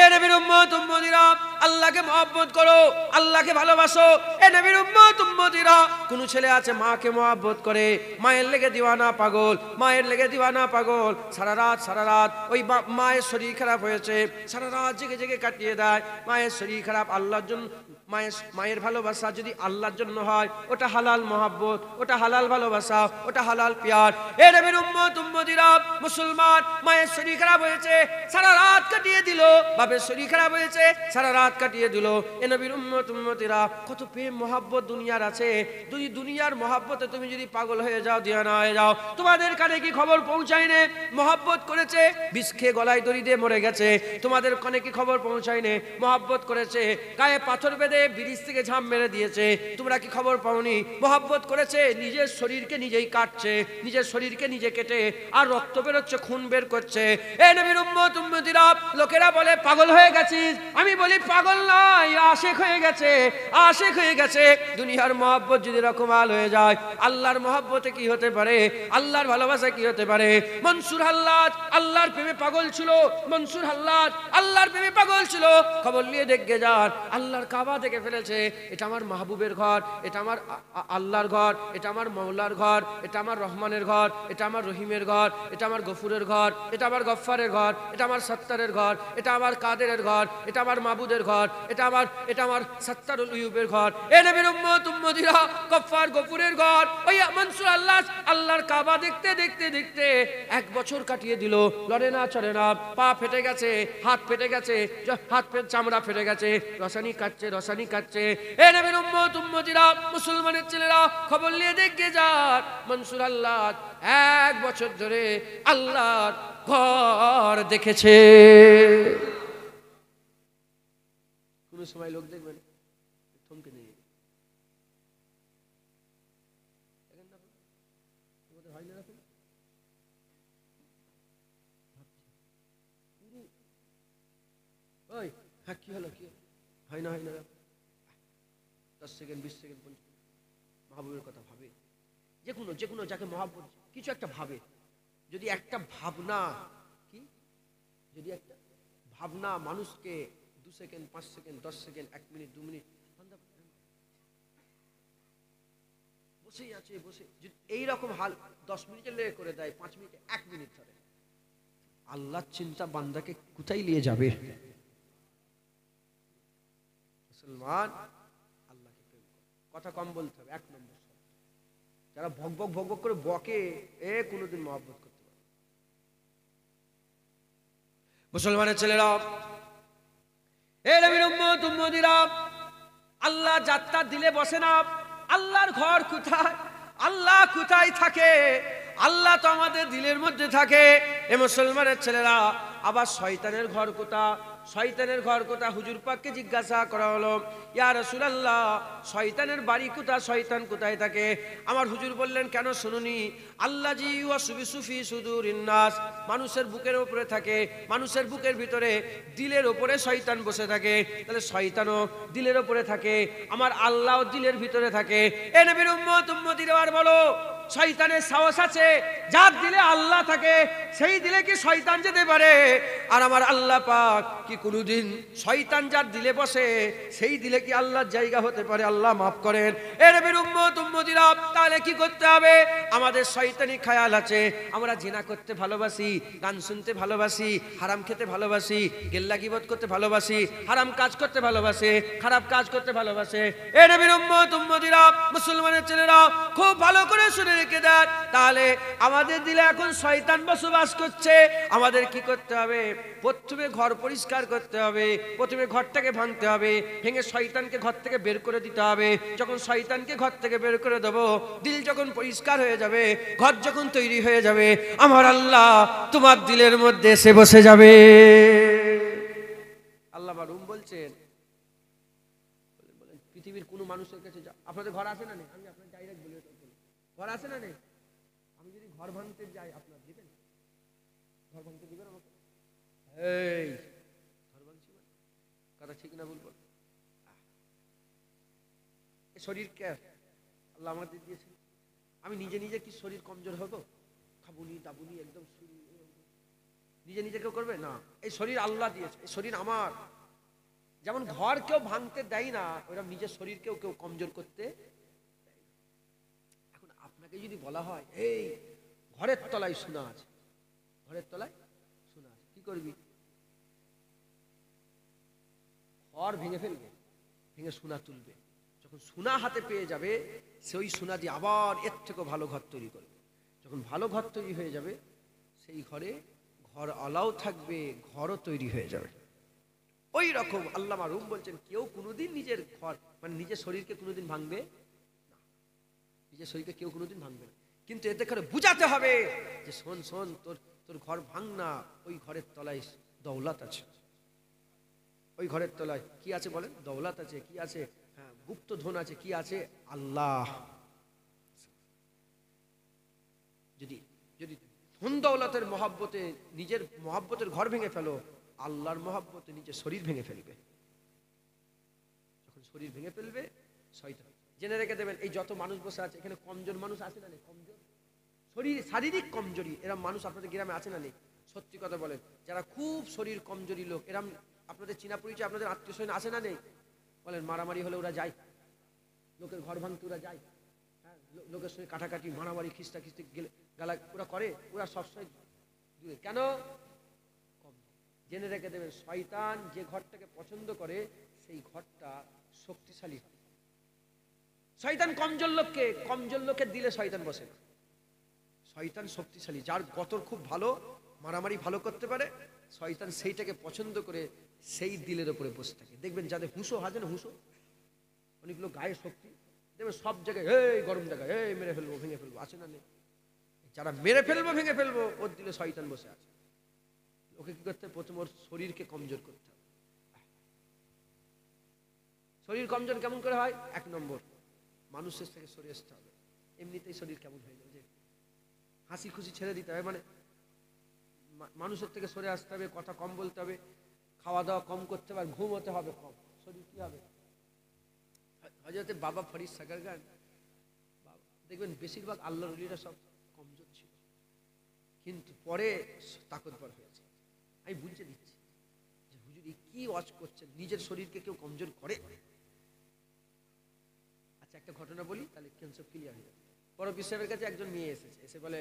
এ নবীর উম্মত উম্মতিরা আল্লাহকে মহব্বত করো আল্লাহকে ভালোবাসো এ নবীর উম্মত উম্মতিরা কোন ছেলে আছে মাকে মহব্বত করে মায়ের লেগে দিওয়ানা পাগল মায়ের লেগে দিওয়ানা পাগল সারা রাত সারা রাত ওই মায়ের শরীর খারাপ হয়েছে সারা রাত জেগে জেগে কাটিয়ে দেয় মায়ের শরীর খারাপ আল্লাহর জন্য মায়ের মায়ের ভালোবাসা যদি আল্লাহর জন্য হয় ওটা হালাল মহাব্বত ওটা হালাল ভালোবাসা ওটা হালাল পিয়ার এ নবীর উম্মত উম্মতিরা মুসলমান মায়ের শরীর খারাপ হয়েছে সারা রাত কাটিয়ে দিল বাপের শরীর খারাপ হয়েছে সারা রাত কাটিয়ে দিল এ নবীর উম্মত উম্মতিরা কত প্রেম মহাব্বত দুনিয়ার আছে যদি দুনিয়ার মহাব্বতে তুমি যদি পাগল হয়ে যাও দিয়ানা হয়ে যাও তোমাদের কানে কি খবর পৌঁছায় নে মহাব্বত করেছে বিষ গলায় দড়ি দিয়ে মরে গেছে তোমাদের কানে কি খবর পৌঁছায় নে মহাব্বত করেছে গায়ে পাথর বেঁধে করে ব্রিজ থেকে ঝাঁপ মেরে দিয়েছে তোমরা কি খবর পাওনি মহাব্বত করেছে নিজের শরীরকে নিজেই কাটছে নিজের শরীরকে নিজে কেটে আর রক্ত বেরোচ্ছে খুন বের করছে এ নবীর উম্মত উম্মতিরা লোকেরা বলে পাগল হয়ে গেছিস আমি বলি পাগল নাই আশেক হয়ে গেছে আশেক হয়ে গেছে দুনিয়ার মহাব্বত যদি রকম আল হয়ে যায় আল্লাহর মহাব্বতে কি হতে পারে আল্লাহর ভালোবাসা কি হতে পারে মনসুর হাল্লাদ আল্লাহর প্রেমে পাগল ছিল মনসুর হাল্লাদ আল্লাহর প্রেমে পাগল ছিল খবর নিয়ে দেখে যান আল্লাহর কাবা থেকে ফেলেছে এটা আমার মাহবুবের ঘর এটা আমার আল্লাহর ঘর এটা আমার মৌলার ঘর এটা আমার রহমানের ঘর এটা আমার রহিমের ঘর এটা আমার গফুরের ঘর এটা আমার গফ্ফারের ঘর এটা আমার সত্তারের ঘর এটা আমার কাদেরের ঘর এটা আমার মাহবুদের ঘর এটা আমার এটা আমার সত্তারুল ইউবের ঘর এ নবীর উম্মত উম্মদিরা গফফার গফুরের ঘর ওই মনসুর আল্লাহ আল্লাহর কাবা দেখতে দেখতে দেখতে এক বছর কাটিয়ে দিল লড়ে না চড়ে না পা ফেটে গেছে হাত ফেটে গেছে হাত ফেট চামড়া ফেটে গেছে রসানি কাটছে রসানি শয়তানি কাটছে এ নবীর উম্মত উম্মতিরা মুসলমানের ছেলেরা খবর নিয়ে দেখে যান মনসুর আল্লাহ এক বছর ধরে আল্লাহর ঘর দেখেছে কোন সময় লোক দেখবে থমকে নেই হ্যাঁ কি হলো কি হয় না হয় না দশ সেকেন্ড বিশ সেকেন্ড পর্যন্ত মাহবুবের কথা ভাবে যে কোনো যে কোনো যাকে মহাবুব কিছু একটা ভাবে যদি একটা ভাবনা কি যদি একটা ভাবনা মানুষকে দু সেকেন্ড পাঁচ সেকেন্ড দশ সেকেন্ড এক মিনিট দু মিনিট বসেই আছে বসে যদি এইরকম হাল দশ মিনিটে লে করে দেয় পাঁচ মিনিটে এক মিনিট ধরে আল্লাহ চিন্তা বান্দাকে কোথায় নিয়ে যাবে মুসলমান কথা কম বলতে হবে এক নম্বর যারা ভক ভক ভক ভক করে বকে এ কোনোদিন মহাব্বত করতে পারে মুসলমানের ছেলেরা এ রবির তুমিরা আল্লাহ যাত্রা দিলে বসে না আল্লাহর ঘর কোথায় আল্লাহ কোথায় থাকে আল্লাহ তো আমাদের দিলের মধ্যে থাকে এ মুসলমানের ছেলেরা আবার শয়তানের ঘর কোথায় শয়তানের ঘর কোথা হুজুর পাককে জিজ্ঞাসা করা হলো ইয়া রাসূলুল্লাহ শয়তানের বাড়ি কোথা শয়তান কোথায় থাকে আমার হুজুর বললেন কেন শুনুনি আল্লাহ জি ওয়া সুবি সুফি সুদুর ইন্নাস মানুষের বুকের উপরে থাকে মানুষের বুকের ভিতরে দিলের উপরে শয়তান বসে থাকে তাহলে শয়তানও দিলের উপরে থাকে আমার আল্লাহও দিলের ভিতরে থাকে এ নবীর উম্মত উম্মতির আর বলো শয়তানের সাহস আছে যার দিলে আল্লাহ থাকে সেই দিলে কি শয়তান যেতে পারে আর আমার আল্লাহ পাক কি কোনোদিন শয়তান যার দিলে বসে সেই দিলে কি আল্লাহর জায়গা হতে পারে আল্লাহ মাফ করেন এর বিরুম্মত উম্মদিরা তাহলে কি করতে হবে আমাদের শয়তানি খেয়াল আছে আমরা জিনা করতে ভালোবাসি গান শুনতে ভালোবাসি হারাম খেতে ভালোবাসি গেল্লা করতে ভালোবাসি হারাম কাজ করতে ভালোবাসে খারাপ কাজ করতে ভালোবাসে এর বিরুম্মত উম্মদিরা মুসলমানের ছেলেরা খুব ভালো করে শুনে রেখে দেয় তাহলে আমাদের দিলে এখন শয়তান বসবাস করছে আমাদের কি করতে হবে প্রথমে ঘর পরিষ্কার করতে হবে প্রথমে ঘরটাকে ভাঙতে হবে ভেঙে শয়তানকে ঘর থেকে বের করে দিতে হবে যখন শয়তানকে ঘর থেকে বের করে দেবো দিল যখন পরিষ্কার হয়ে যাবে ঘর যখন তৈরি হয়ে যাবে আমার আল্লাহ তোমার দিলের মধ্যে এসে বসে যাবে আল্লাহ বারুম বলছেন পৃথিবীর কোনো মানুষের কাছে যা আপনাদের ঘর আছে না নেই আমি আপনার ডাইরেক্ট বলে ঘর আছে না নেই আমি যদি ঘর ভাঙতে যাই আপনার দেখেন ঘর ভাঙতে কথা ঠিক না দিয়েছে আমি নিজে নিজে কি শরীর কমজোর হবো খাবুনি দাবুনি একদম নিজে নিজে কেউ করবে না এই শরীর আল্লাহ দিয়েছে এই শরীর আমার যেমন ঘর কেউ ভাঙতে দেয় না ওরা নিজের শরীরকেও কেউ কমজোর করতে এখন আপনাকে যদি বলা হয় এই ঘরের তলায় শোনা আছে ঘরের তলায় শোনা আছে কি করবি ঘর ভেঙে ফেলবে ভেঙে সোনা তুলবে যখন সোনা হাতে পেয়ে যাবে সে ওই সোনা দিয়ে আবার এর থেকেও ভালো ঘর তৈরি করবে যখন ভালো ঘর তৈরি হয়ে যাবে সেই ঘরে ঘর আলাও থাকবে ঘরও তৈরি হয়ে যাবে ওই রকম আল্লাহ রুম বলছেন কেউ কোনোদিন নিজের ঘর মানে নিজের শরীরকে কোনোদিন ভাঙবে না নিজের শরীরকে কেউ কোনোদিন ভাঙবে না কিন্তু এতে করে বুঝাতে হবে যে শোন শোন তোর তোর ঘর ভাঙ না ওই ঘরের তলায় দৌলত আছে ওই ঘরের তলায় কি আছে বলেন দৌলত আছে কি আছে হ্যাঁ, গুপ্ত ধন আছে কি আছে আল্লাহ যদি যদি ধন দৌলতের মহাব্বতে নিজের মহাব্বতের ঘর ভেঙে ফেলো আল্লাহর মহাব্বতে নিজের শরীর ভেঙে ফেলবে যখন শরীর ভেঙে ফেলবে শয়তান জেনে রেখে দেবেন এই যত মানুষ বসে আছে এখানে কমজোর মানুষ আছে না নেই কমজোর শরীর শারীরিক কমজোরি এরা মানুষ আপনাদের গ্রামে আছে না নেই সত্যি কথা বলেন যারা খুব শরীর কমজোরি লোক এরা আপনাদের চীনা পরিচয় আপনাদের আত্মীয় স্বজন আসে না নেই বলেন মারামারি হলে ওরা যায় লোকের ঘর ভাঙতে ওরা যায় হ্যাঁ লোকের সঙ্গে কাটাকাটি মারামারি খিস্তা খিস্তি গেলে গালা ওরা করে ওরা সবসময় দূরে কেন জেনে রেখে দেবেন শয়তান যে ঘরটাকে পছন্দ করে সেই ঘরটা শক্তিশালী হয় শয়তান কমজোর লোককে কমজোর লোকের দিলে শয়তান বসে না শয়তান শক্তিশালী যার গতর খুব ভালো মারামারি ভালো করতে পারে শয়তান সেইটাকে পছন্দ করে সেই দিলের ওপরে বসে থাকে দেখবেন যাদের হুঁসো হাজে না হুঁসো অনেকগুলো গায়ে শক্তি দেখবেন সব জায়গায় এই গরম জায়গায় এই মেরে ফেলবো ভেঙে ফেলবো আছে না নেই যারা মেরে ফেলবো ভেঙে ফেলবো ওর দিলে শয়তান বসে আছে ওকে কি করতে প্রথম ওর শরীরকে কমজোর করতে হবে শরীর কমজোর কেমন করে হয় এক নম্বর মানুষের থেকে সরে আসতে হবে এমনিতেই শরীর কেমন হয়ে যাবে যে হাসি খুশি ছেড়ে দিতে হবে মানে মানুষের থেকে সরে আসতে হবে কথা কম বলতে হবে খাওয়া দাওয়া কম করতে হবে ঘুমোতে হবে কম শরীর কী হবে হজরতে বাবা ফরিদ সাগর গান দেখবেন বেশিরভাগ আল্লাহ রুলিরা সব কমজোর ছিল কিন্তু পরে তাকতবর হয়েছে আমি বুঝে দিচ্ছি যে হুজুর কি ওয়াজ করছেন নিজের শরীরকে কেউ কমজোর করে আচ্ছা একটা ঘটনা বলি তাহলে সব ক্লিয়ার হয়ে যাবে বড় পিস সাহেবের কাছে একজন মেয়ে এসেছে এসে বলে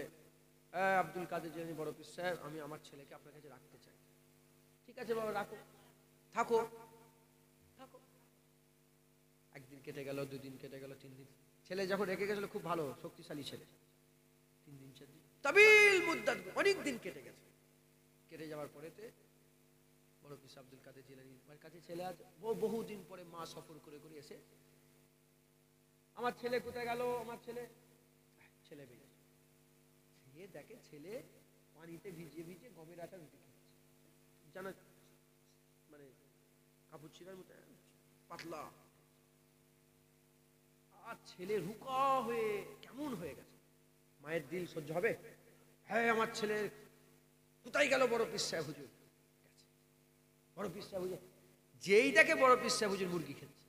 আব্দুল কাদের জানি বড় পিস সাহেব আমি আমার ছেলেকে আপনার কাছে রাখতে চাই ঠিক আছে বাবা রাখো থাকো থাকো একদিন কেটে গেল দুদিন কেটে গেল তিন দিন ছেলে যখন রেখে গেছিল খুব ভালো শক্তিশালী ছেলে তিন দিন চার দিন তাবিল মুদ্রা অনেক দিন কেটে গেছে কেটে যাওয়ার পরেতে বড় পিস আব্দুল কাদের জিলানি আমার কাছে ছেলে আজ বহুদিন পরে মা সফর করে করে এসে আমার ছেলে কোথায় গেল আমার ছেলে ছেলে বেরিয়ে সে দেখে ছেলে পানিতে ভিজিয়ে ভিজিয়ে গমের আটা রুটি জানা মানে কাপড় ছিলার মতো হ্যাঁ? পাতলা আর ছেলে রুকা হয়ে কেমন হয়ে গেছে মায়ের দিল সহ্য হবে হ্যাঁ আমার ছেলে কোথায় গেল বড় পিস সাহেব হুজুর বড় পিস সাহেব হুজুর যেই দেখে বড় পিস সাহেব হুজুর মুরগি খেচ্ছে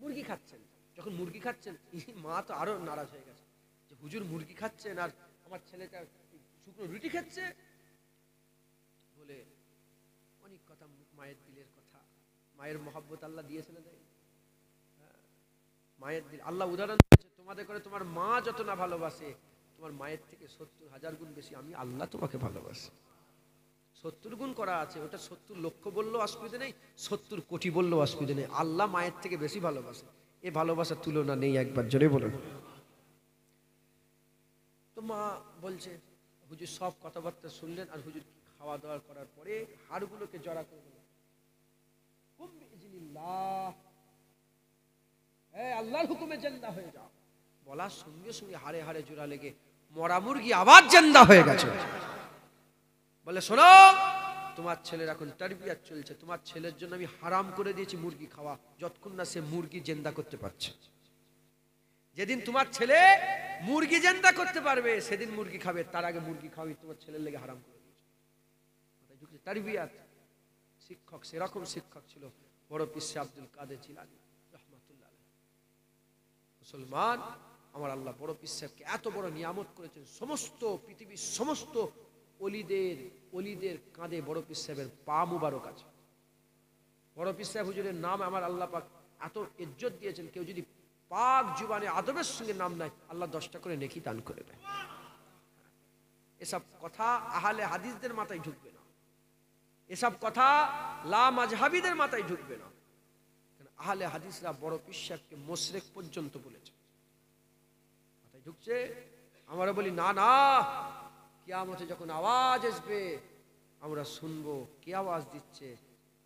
মুরগি খাচ্ছেন যখন মুরগি খাচ্ছেন মা তো আরো নারাজ হয়ে গেছে যে হুজুর মুরগি খাচ্ছেন আর আমার ছেলেটা শুকনো রুটি খাচ্ছে বলে অনেক কথা মায়ের দিলের কথা মায়ের মহাব্বত আল্লাহ দিয়েছে হ্যাঁ। মায়ের দিল আল্লাহ উদাহরণ দিয়েছে তোমাদের করে তোমার মা যত না ভালোবাসে তোমার মায়ের থেকে সত্তর হাজার গুণ বেশি আমি আল্লাহ তোমাকে ভালোবাসি সত্তর গুণ করা আছে ওটা সত্তর লক্ষ বললেও অসুবিধে নেই সত্তর কোটি বললেও অসুবিধে নেই আল্লাহ মায়ের থেকে বেশি ভালোবাসে এ ভালোবাসার তুলনা নেই একবার জোরে বলে তো মা বলছে হুজুর সব কথাবার্তা শুনলেন আর হুজুর খাওয়া দাওয়া করার পরে হাড়গুলোকে জড়া করে দিল হ্যাঁ আল্লাহর হুকুমে জেন্দা হয়ে যাও বলার সঙ্গে সঙ্গে হাড়ে হাড়ে জোড়া লেগে মরা মুরগি আবার জেন্দা হয়ে গেছে বলে শোনো তোমার ছেলের এখন তারবিয়াত চলছে তোমার ছেলের জন্য আমি হারাম করে দিয়েছি মুরগি খাওয়া যতক্ষণ না সে মুরগি জেন্দা করতে পারছে যেদিন তোমার ছেলে মুরগি জেন্দা করতে পারবে সেদিন মুরগি খাবে তার আগে মুরগি খাওয়াবি তোমার ছেলের লেগে হারাম করে তারবিয়াত শিক্ষক সেরকম শিক্ষক ছিল বড় পিসে আব্দুল কাদের জিলানি রহমাতুল্লাহ মুসলমান আমার আল্লাহ বড় পিসাবকে এত বড় নিয়ামত করেছেন সমস্ত পৃথিবীর সমস্ত অলিদের অলিদের কাঁধে বড় পিসাবের পা মুবারক আছে বড় পিসাব হুজুরের নাম আমার আল্লাহ পাক এত ইজ্জত দিয়েছেন কেউ যদি পাক জীবনে আদবের সঙ্গে নাম নেয় আল্লাহ দশটা করে নেকি দান করে দেয় এসব কথা আহালে হাদিসদের মাথায় ঢুকবে না এসব কথা লা মাজহাবিদের মাথায় ঢুকবে না আহলে হাদিসরা বড় পিসাবকে মোশরেক পর্যন্ত বলেছে মাথায় ঢুকছে আমরা বলি না না কেয়ামতে যখন আওয়াজ আসবে আমরা শুনবো কে আওয়াজ দিচ্ছে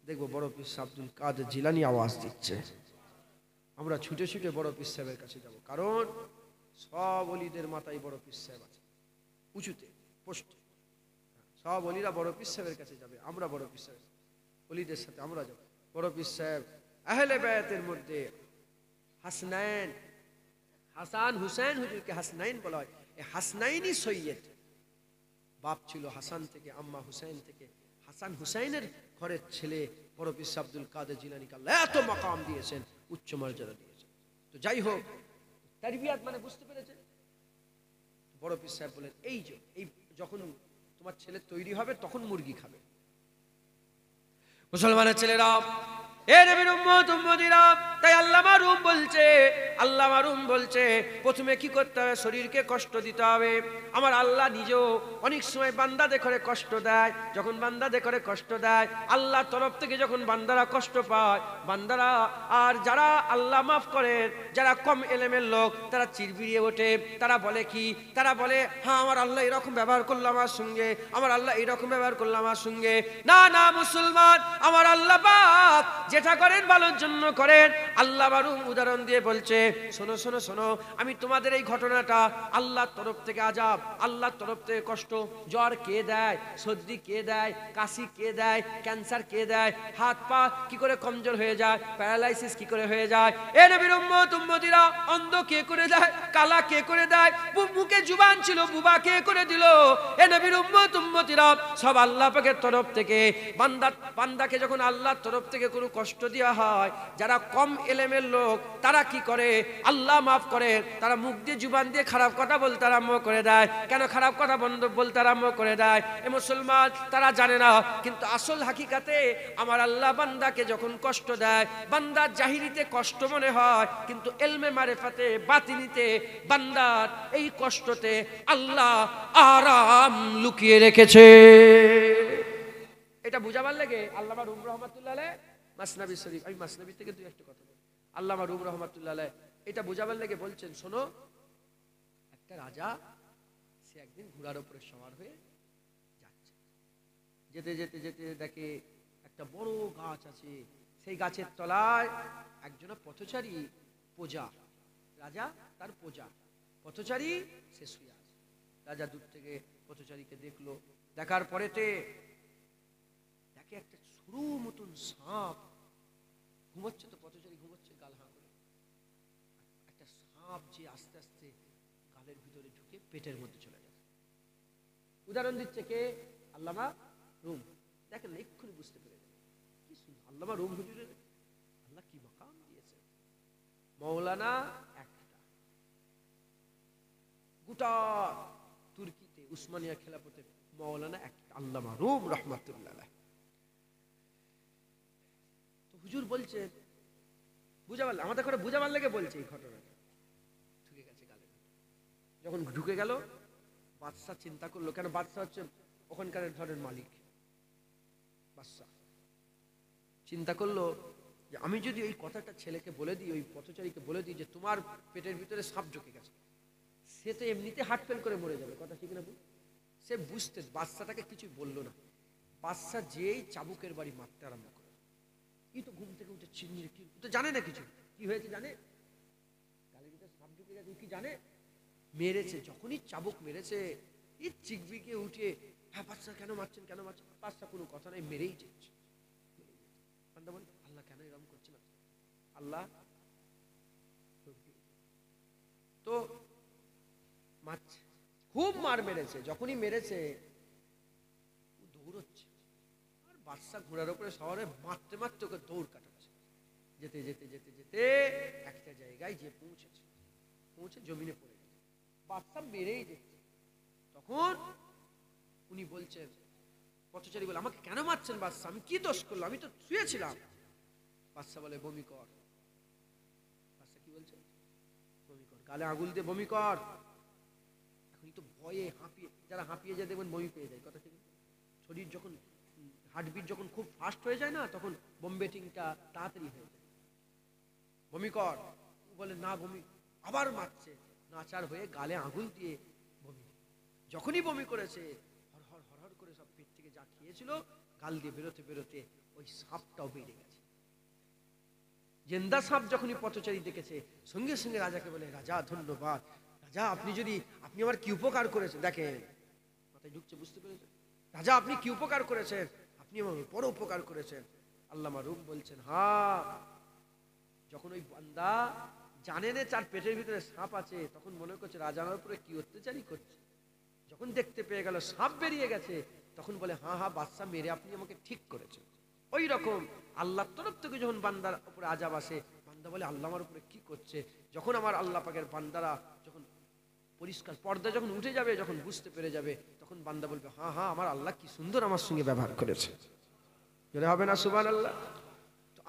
দেখবো বড় পিস আব্দুল কাদের জিলানি আওয়াজ দিচ্ছে আমরা ছুটে ছুটে বড় পিসাবের কাছে যাব কারণ সব অলিদের মাথায় বড় পিস সাহেব আছে উঁচুতে পোস্টে সব অলিরা বড় পিস সাহেবের কাছে যাবে আমরা বড় পিস সাহেব অলিদের সাথে আমরা যাব বড় পিস সাহেব আহলে বেয়াতের মধ্যে হাসনায়ন হাসান হুসেন হুজুরকে হাসনাইন বলা হয় এই হাসনাইনই সৈয়দ বাপ ছিল হাসান থেকে আম্মা হুসাইন থেকে হাসান হুসাইনের ঘরের ছেলে পরপিস আব্দুল কাদের জিলানিকে কাল এত মাকাম দিয়েছেন উচ্চ মর্যাদা দিয়েছেন তো যাই হোক তারিবিয়াত মানে বুঝতে পেরেছেন বড় পীর সাহেব বলেন এই যে এই যখন তোমার ছেলে তৈরি হবে তখন মুরগি খাবে মুসলমানের ছেলেরা এ নবীর উম্মত উম্মতিরা তাই আল্লামা রুম বলছে আল্লামা রুম বলছে প্রথমে কি করতে হবে শরীরকে কষ্ট দিতে হবে আমার আল্লাহ নিজেও অনেক সময় বান্দা করে কষ্ট দেয় যখন বান্দা করে কষ্ট দেয় আল্লাহ তরফ থেকে যখন বান্দারা কষ্ট পায় বান্দারা আর যারা আল্লাহ মাফ করেন যারা কম এলেমের লোক তারা চিরবিড়িয়ে ওঠে তারা বলে কি তারা বলে হ্যাঁ আমার আল্লাহ এরকম ব্যবহার করলো আমার সঙ্গে আমার আল্লাহ এরকম ব্যবহার করলো আমার সঙ্গে না না মুসলমান আমার আল্লাহ পাক যেটা করেন ভালোর জন্য করেন আল্লাহ বারুম উদাহরণ দিয়ে বলছে শোনো শোনো শোনো আমি তোমাদের এই ঘটনাটা আল্লাহর তরফ থেকে আজাব আল্লাহর তরফ থেকে কষ্ট জ্বর কে দেয় সর্দি কে দেয় কাশি কে দেয় ক্যান্সার কে দেয় হাত পা কি করে কমজোর হয়ে যায় প্যারালাইসিস কি করে হয়ে যায় এ নবীর উম্মত উম্মতিরা অন্ধ কে করে দেয় কালা কে করে দেয় মুখে জুবান ছিল বুবা কে করে দিল এ নবীর উম্মত উম্মতিরা সব আল্লাহ পাকের তরফ থেকে বান্দা বান্দাকে যখন আল্লাহর তরফ থেকে কোনো কষ্ট দেওয়া হয় যারা কম এলেমের লোক তারা কি করে আল্লাহ মাফ করে তারা মুখ দিয়ে জুবান দিয়ে খারাপ কথা বলতে আরম্ভ করে দেয় কেন খারাপ কথা বন্ধ বলতে আরম্ভ করে দেয় এ মুসলমান তারা জানে না কিন্তু আসল হাকিকাতে আমার আল্লাহ বান্দাকে যখন কষ্ট দেয় বান্দার জাহিরিতে কষ্ট মনে হয় কিন্তু এলমে মারেফাতে বাতিনিতে বান্দার এই কষ্টতে আল্লাহ আরাম লুকিয়ে রেখেছে এটা বুঝাবার লাগে আল্লাহ রুম রহমতুল্লাহ মাসনাবি শরীফ আমি মাসনাবি থেকে দুই একটা কথা বলি আল্লাহ রুম রহমতুল্লাহ এটা বোঝাবার লাগে বলছেন শোনো একটা রাজা সে একদিন ঘোড়ার উপরে সবার হয়ে যাচ্ছে যেতে যেতে যেতে দেখে একটা বড় গাছ আছে সেই গাছের তলায় একজনের পথচারী পূজা রাজা তার পূজা পথচারী সে শুয়ে আছে রাজা দূর থেকে পথচারীকে দেখলো দেখার পরেতে দেখে একটা সরু মতন সাপ ঘুমাচ্ছে তো পথচারী ঘুমাচ্ছে গাল হাঁ করে একটা সাপ যে আস্তে আস্তে গালের ভিতরে ঢুকে পেটের মধ্যে চলে উদাহরণ দিচ্ছে কে আল্লামা রুম দেখেন না এক্ষুনি বুঝতে পেরে কি শুনুন আল্লামা রুম হুজুরের আল্লাহ কি মকাম দিয়েছে মৌলানা একটা গোটা তুর্কিতে উসমানিয়া খেলাপথে মৌলানা একটা আল্লামা রুম রহমাতুল্লাহ তো হুজুর বলছে বুঝাবার আমাদের ঘরে বুঝাবার লেগে বলছে এই ঘটনাটা ঢুকে গেছে গালে যখন ঢুকে গেল বাদশাহ চিন্তা করলো কেন বাদশাহ হচ্ছে ওখানকার ধরেন মালিক বাদশাহ চিন্তা করলো যে আমি যদি ওই কথাটা ছেলেকে বলে দিই ওই পথচারীকে বলে দিই যে তোমার পেটের ভিতরে সাপ ঢুকে গেছে সে তো এমনিতে হার্ট ফেল করে মরে যাবে কথা ঠিক না সে বুঝতে বাচ্চাটাকে কিছু বললো না বাচ্চা যেই চাবুকের বাড়ি মারতে আরম্ভ করে কি তো ঘুম থেকে উঠে চিন্নি কি তো জানে না কিছু কি হয়েছে জানে গালের ভিতরে সাপ ঢুকে গেছে কি জানে মেরেছে যখনই চাবুক মেরেছে এই চিকবিকে উঠে হ্যাঁ বাচ্চা কেন মারছেন কেন মারছেন বাচ্চা কোনো কথা নাই মেরেই যাচ্ছে আল্লাহ কেন এরকম করছে না আল্লাহ তো মারছে খুব মার মেরেছে যখনই মেরেছে দৌড়চ্ছে আর বাচ্চা ঘোড়ার উপরে শহরে মারতে মারতে ওকে দৌড় কাটাচ্ছে যেতে যেতে যেতে যেতে একটা জায়গায় যে পৌঁছেছে পৌঁছে জমিনে পড়ে বাচ্চা বেড়েই যাচ্ছে তখন উনি বলছেন পথচারী বলে আমাকে কেন মারছেন বাদশাহ আমি কি দোষ করলো আমি তো শুয়েছিলাম বাদশাহ বলে বমি কর কি বলছে বমি কর গালে দিয়ে বমি কর এখন তো ভয়ে হাঁপিয়ে যারা হাঁপিয়ে যায় দেখবেন বমি পেয়ে যায় কথা ঠিক শরীর যখন হার্টবিট যখন খুব ফাস্ট হয়ে যায় না তখন বম্বেটিংটা তাড়াতাড়ি হয়ে যায় ভূমিকর বলে না বমি আবার মারছে নাচার হয়ে গালে আঙুল দিয়ে বমি যখনই বমি করেছে হরহর হরহর করে সব পেট থেকে যা খেয়েছিল গাল দিয়ে বেরোতে বেরোতে ওই সাপটাও বেড়ে গেছে জেন্দা সাপ যখনই পথচারী দেখেছে সঙ্গে সঙ্গে রাজাকে বলে রাজা ধন্যবাদ রাজা আপনি যদি আপনি আমার কি উপকার করেছেন দেখেন মাথায় ঢুকছে বুঝতে পেরেছেন রাজা আপনি কি উপকার করেছেন আপনি আমার বড় উপকার করেছেন আল্লামা রুম বলছেন হা যখন ওই বান্দা জানে না চার পেটের ভিতরে সাপ আছে তখন মনে করছে রাজানার উপরে কি অত্যাচারই করছে যখন দেখতে পেয়ে গেল সাপ বেরিয়ে গেছে তখন বলে হা হা বাচ্চা মেরে আপনি আমাকে ঠিক করেছেন ওই রকম আল্লাহর তরফ থেকে যখন বান্দার উপরে আজাব আসে বান্দা বলে আল্লাহ আমার উপরে কি করছে যখন আমার আল্লাহ পাকের বান্দারা যখন পরিষ্কার পর্দা যখন উঠে যাবে যখন বুঝতে পেরে যাবে তখন বান্দা বলবে হা হা আমার আল্লাহ কি সুন্দর আমার সঙ্গে ব্যবহার করেছে মনে হবে না সুবান আল্লাহ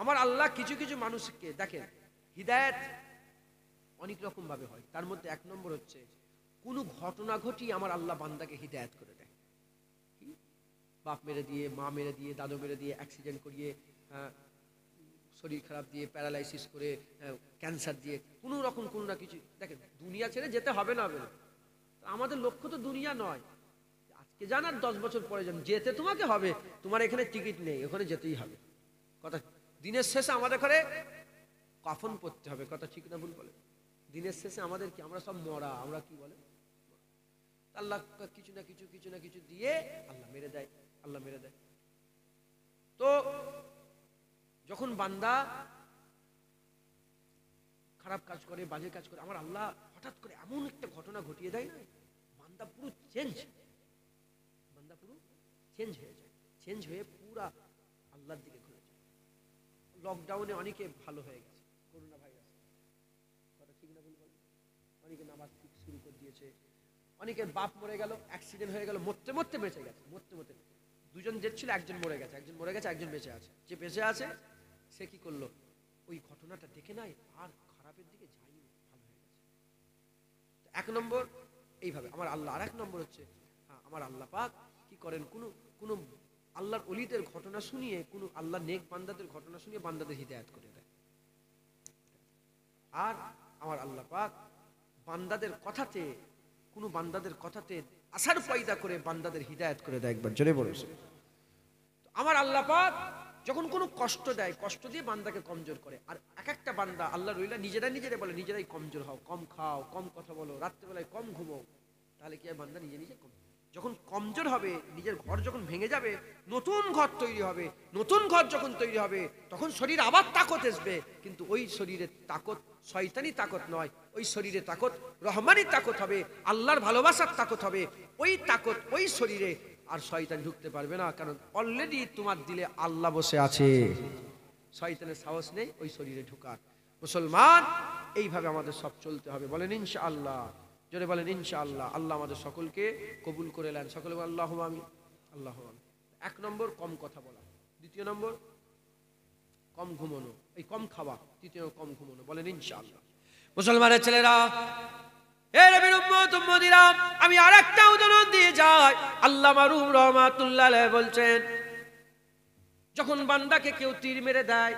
আমার আল্লাহ কিছু কিছু মানুষকে দেখেন হৃদায়ত অনেক রকম ভাবে হয় তার মধ্যে এক নম্বর হচ্ছে কোনো ঘটনা ঘটি আমার আল্লাহ বান্দাকে হিদায়ত করে দেয় বাপ মেরে দিয়ে মা মেরে দিয়ে দাদু মেরে দিয়ে অ্যাক্সিডেন্ট করিয়ে শরীর খারাপ দিয়ে প্যারালাইসিস করে ক্যান্সার দিয়ে কোনো রকম কোনো না কিছু দেখেন দুনিয়া ছেড়ে যেতে হবে না হবে আমাদের লক্ষ্য তো দুনিয়া নয় আজকে জানার দশ বছর পরে যান যেতে তোমাকে হবে তোমার এখানে টিকিট নেই ওখানে যেতেই হবে কথা দিনের শেষে আমাদের ঘরে কফন পড়তে হবে কথা ঠিক না ভুল বলে দিনের শেষে আমাদের কি আমরা সব মরা আমরা কি বলে আল্লাহ কিছু না কিছু কিছু না কিছু দিয়ে আল্লাহ মেরে দেয় আল্লাহ মেরে দেয় তো যখন বান্দা খারাপ কাজ করে বাজে কাজ করে আমার আল্লাহ হঠাৎ করে এমন একটা ঘটনা ঘটিয়ে দেয় না বান্দা পুরো চেঞ্জ বান্দা পুরো চেঞ্জ হয়ে যায় চেঞ্জ হয়ে পুরা আল্লাহর দিকে ঘুরে যায় লকডাউনে অনেকে ভালো হয়ে গেছে করোনা অনেকে নামাজ শুরু করে দিয়েছে অনেকের বাপ মরে গেল অ্যাক্সিডেন্ট হয়ে গেল মরতে মরতে বেঁচে গেছে মরতে মরতে দুজন যে ছিল একজন মরে গেছে একজন মরে গেছে একজন বেঁচে আছে যে বেঁচে আছে সে কি করলো ওই ঘটনাটা দেখে নাই আর খারাপের দিকে যাই ভালো হয়ে গেছে এক নম্বর এইভাবে আমার আল্লাহ আর এক নম্বর হচ্ছে হ্যাঁ আমার আল্লাহ পাক কি করেন কোনো কোনো আল্লাহর অলিদের ঘটনা শুনিয়ে কোনো আল্লাহ নেক বান্দাদের ঘটনা শুনিয়ে বান্দাদের হিদায়াত করে দেয় আর আমার আল্লাহ পাক বান্দাদের কথাতে কোনো বান্দাদের কথাতে আসার পয়দা করে বান্দাদের হৃদায়ত করে দেয় একবার জোরে বলেছে আমার আল্লাপাক যখন কোনো কষ্ট দেয় কষ্ট দিয়ে বান্দাকে কমজোর করে আর এক একটা বান্দা আল্লাহ রইলা নিজেরা নিজেরাই বলে নিজেরাই কমজোর হও কম খাও কম কথা বলো রাত্রেবেলায় কম ঘুমো তাহলে কি বান্দা নিজে নিজে কমজোর যখন কমজোর হবে নিজের ঘর যখন ভেঙে যাবে নতুন ঘর তৈরি হবে নতুন ঘর যখন তৈরি হবে তখন শরীর আবার তাকত আসবে কিন্তু ওই শরীরের তাকত শয়তানি তাকত নয় ওই শরীরে তাকত রহমানি তাকত হবে আল্লাহর ভালোবাসার তাকত হবে ওই তাকত ওই শরীরে আর শয়তান ঢুকতে পারবে না কারণ অলরেডি তোমার দিলে আল্লাহ বসে আছে শয়তানের সাহস নেই ওই শরীরে ঢুকার মুসলমান এইভাবে আমাদের সব চলতে হবে বলেন ইনশা আল্লাহ জোরে বলেন ইনশাআল্লাহ আল্লাহ আমাদের সকলকে কবুল করে নেন সকলে আল্লাহ আমি আল্লাহ আমি এক নম্বর কম কথা বলা দ্বিতীয় নম্বর কম ঘুমানো এই কম খাওয়া তৃতীয় কম ঘুমানো বলেন ইনশাআল্লাহ মুসলমানের ছেলেরা আমি আর একটা উদাহরণ দিয়ে যাই আল্লাহ মারুম রহমাতুল্লাহ বলছেন যখন বান্দাকে কেউ তীর মেরে দেয়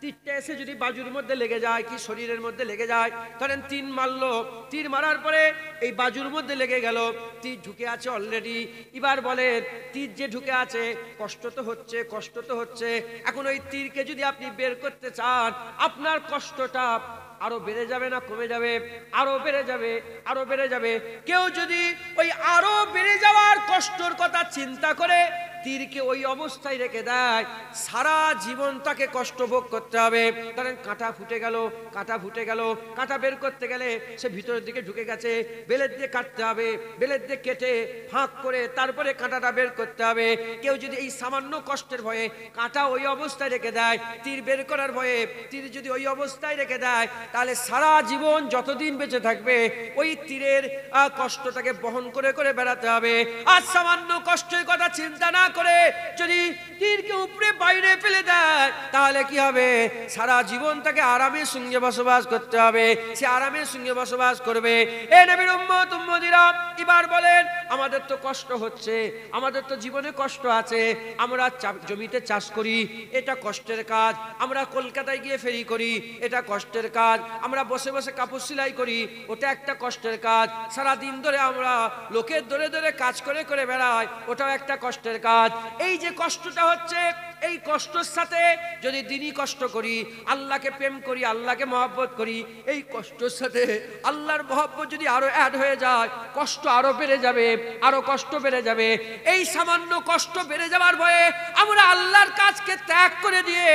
তীরটা এসে যদি বাজুর মধ্যে লেগে যায় কি শরীরের মধ্যে লেগে যায় ধরেন তিন মারলো তীর মারার পরে এই বাজুর মধ্যে লেগে গেল তীর ঢুকে আছে অলরেডি এবার বলেন তীর যে ঢুকে আছে কষ্ট তো হচ্ছে কষ্ট তো হচ্ছে এখন ওই তীরকে যদি আপনি বের করতে চান আপনার কষ্টটা আরো বেড়ে যাবে না কমে যাবে আরো বেড়ে যাবে আরো বেড়ে যাবে কেউ যদি ওই আরো বেড়ে যাওয়ার কষ্টর কথা চিন্তা করে তীরকে ওই অবস্থায় রেখে দেয় সারা জীবন তাকে কষ্ট ভোগ করতে হবে ধরেন কাঁটা ফুটে গেল কাঁটা ফুটে গেল কাঁটা বের করতে গেলে সে ভিতরের দিকে ঢুকে গেছে বেলের দিয়ে কাটতে হবে বেলের দিয়ে কেটে ফাঁক করে তারপরে কাঁটাটা বের করতে হবে কেউ যদি এই সামান্য কষ্টের ভয়ে কাঁটা ওই অবস্থায় রেখে দেয় তীর বের করার ভয়ে তীর যদি ওই অবস্থায় রেখে দেয় তাহলে সারা জীবন যতদিন বেঁচে থাকবে ওই তীরের কষ্টটাকে বহন করে করে বেড়াতে হবে আর সামান্য কষ্টের কথা চিন্তা না করে যদি তীরকে উপরে বাইরে ফেলে দেয় যায় তাহলে কি হবে সারা জীবন তাকে আরামের সঙ্গে বসবাস করতে হবে সে আরামের সঙ্গে বসবাস করবে এ নবীর উম্মত উম্মদিরা এবার বলেন আমাদের তো কষ্ট হচ্ছে আমাদের তো জীবনে কষ্ট আছে আমরা জমিতে চাষ করি এটা কষ্টের কাজ আমরা কলকাতায় গিয়ে ফেরি করি এটা কষ্টের কাজ আমরা বসে বসে কাপড় সেলাই করি ওটা একটা কষ্টের কাজ সারা দিন ধরে আমরা লোকের ধরে ধরে কাজ করে করে বেড়াই ওটাও একটা কষ্টের কাজ এই যে কষ্টটা হচ্ছে এই কষ্টর সাথে যদি দিনই কষ্ট করি আল্লাহকে প্রেম করি আল্লাহকে মহব্বত করি এই কষ্টর সাথে আল্লাহর মহব্বত যদি আরো অ্যাড হয়ে যায় কষ্ট আরো বেড়ে যাবে আরো কষ্ট বেড়ে যাবে এই সামান্য কষ্ট বেড়ে যাওয়ার ভয়ে আমরা আল্লাহর কাজকে ত্যাগ করে দিয়ে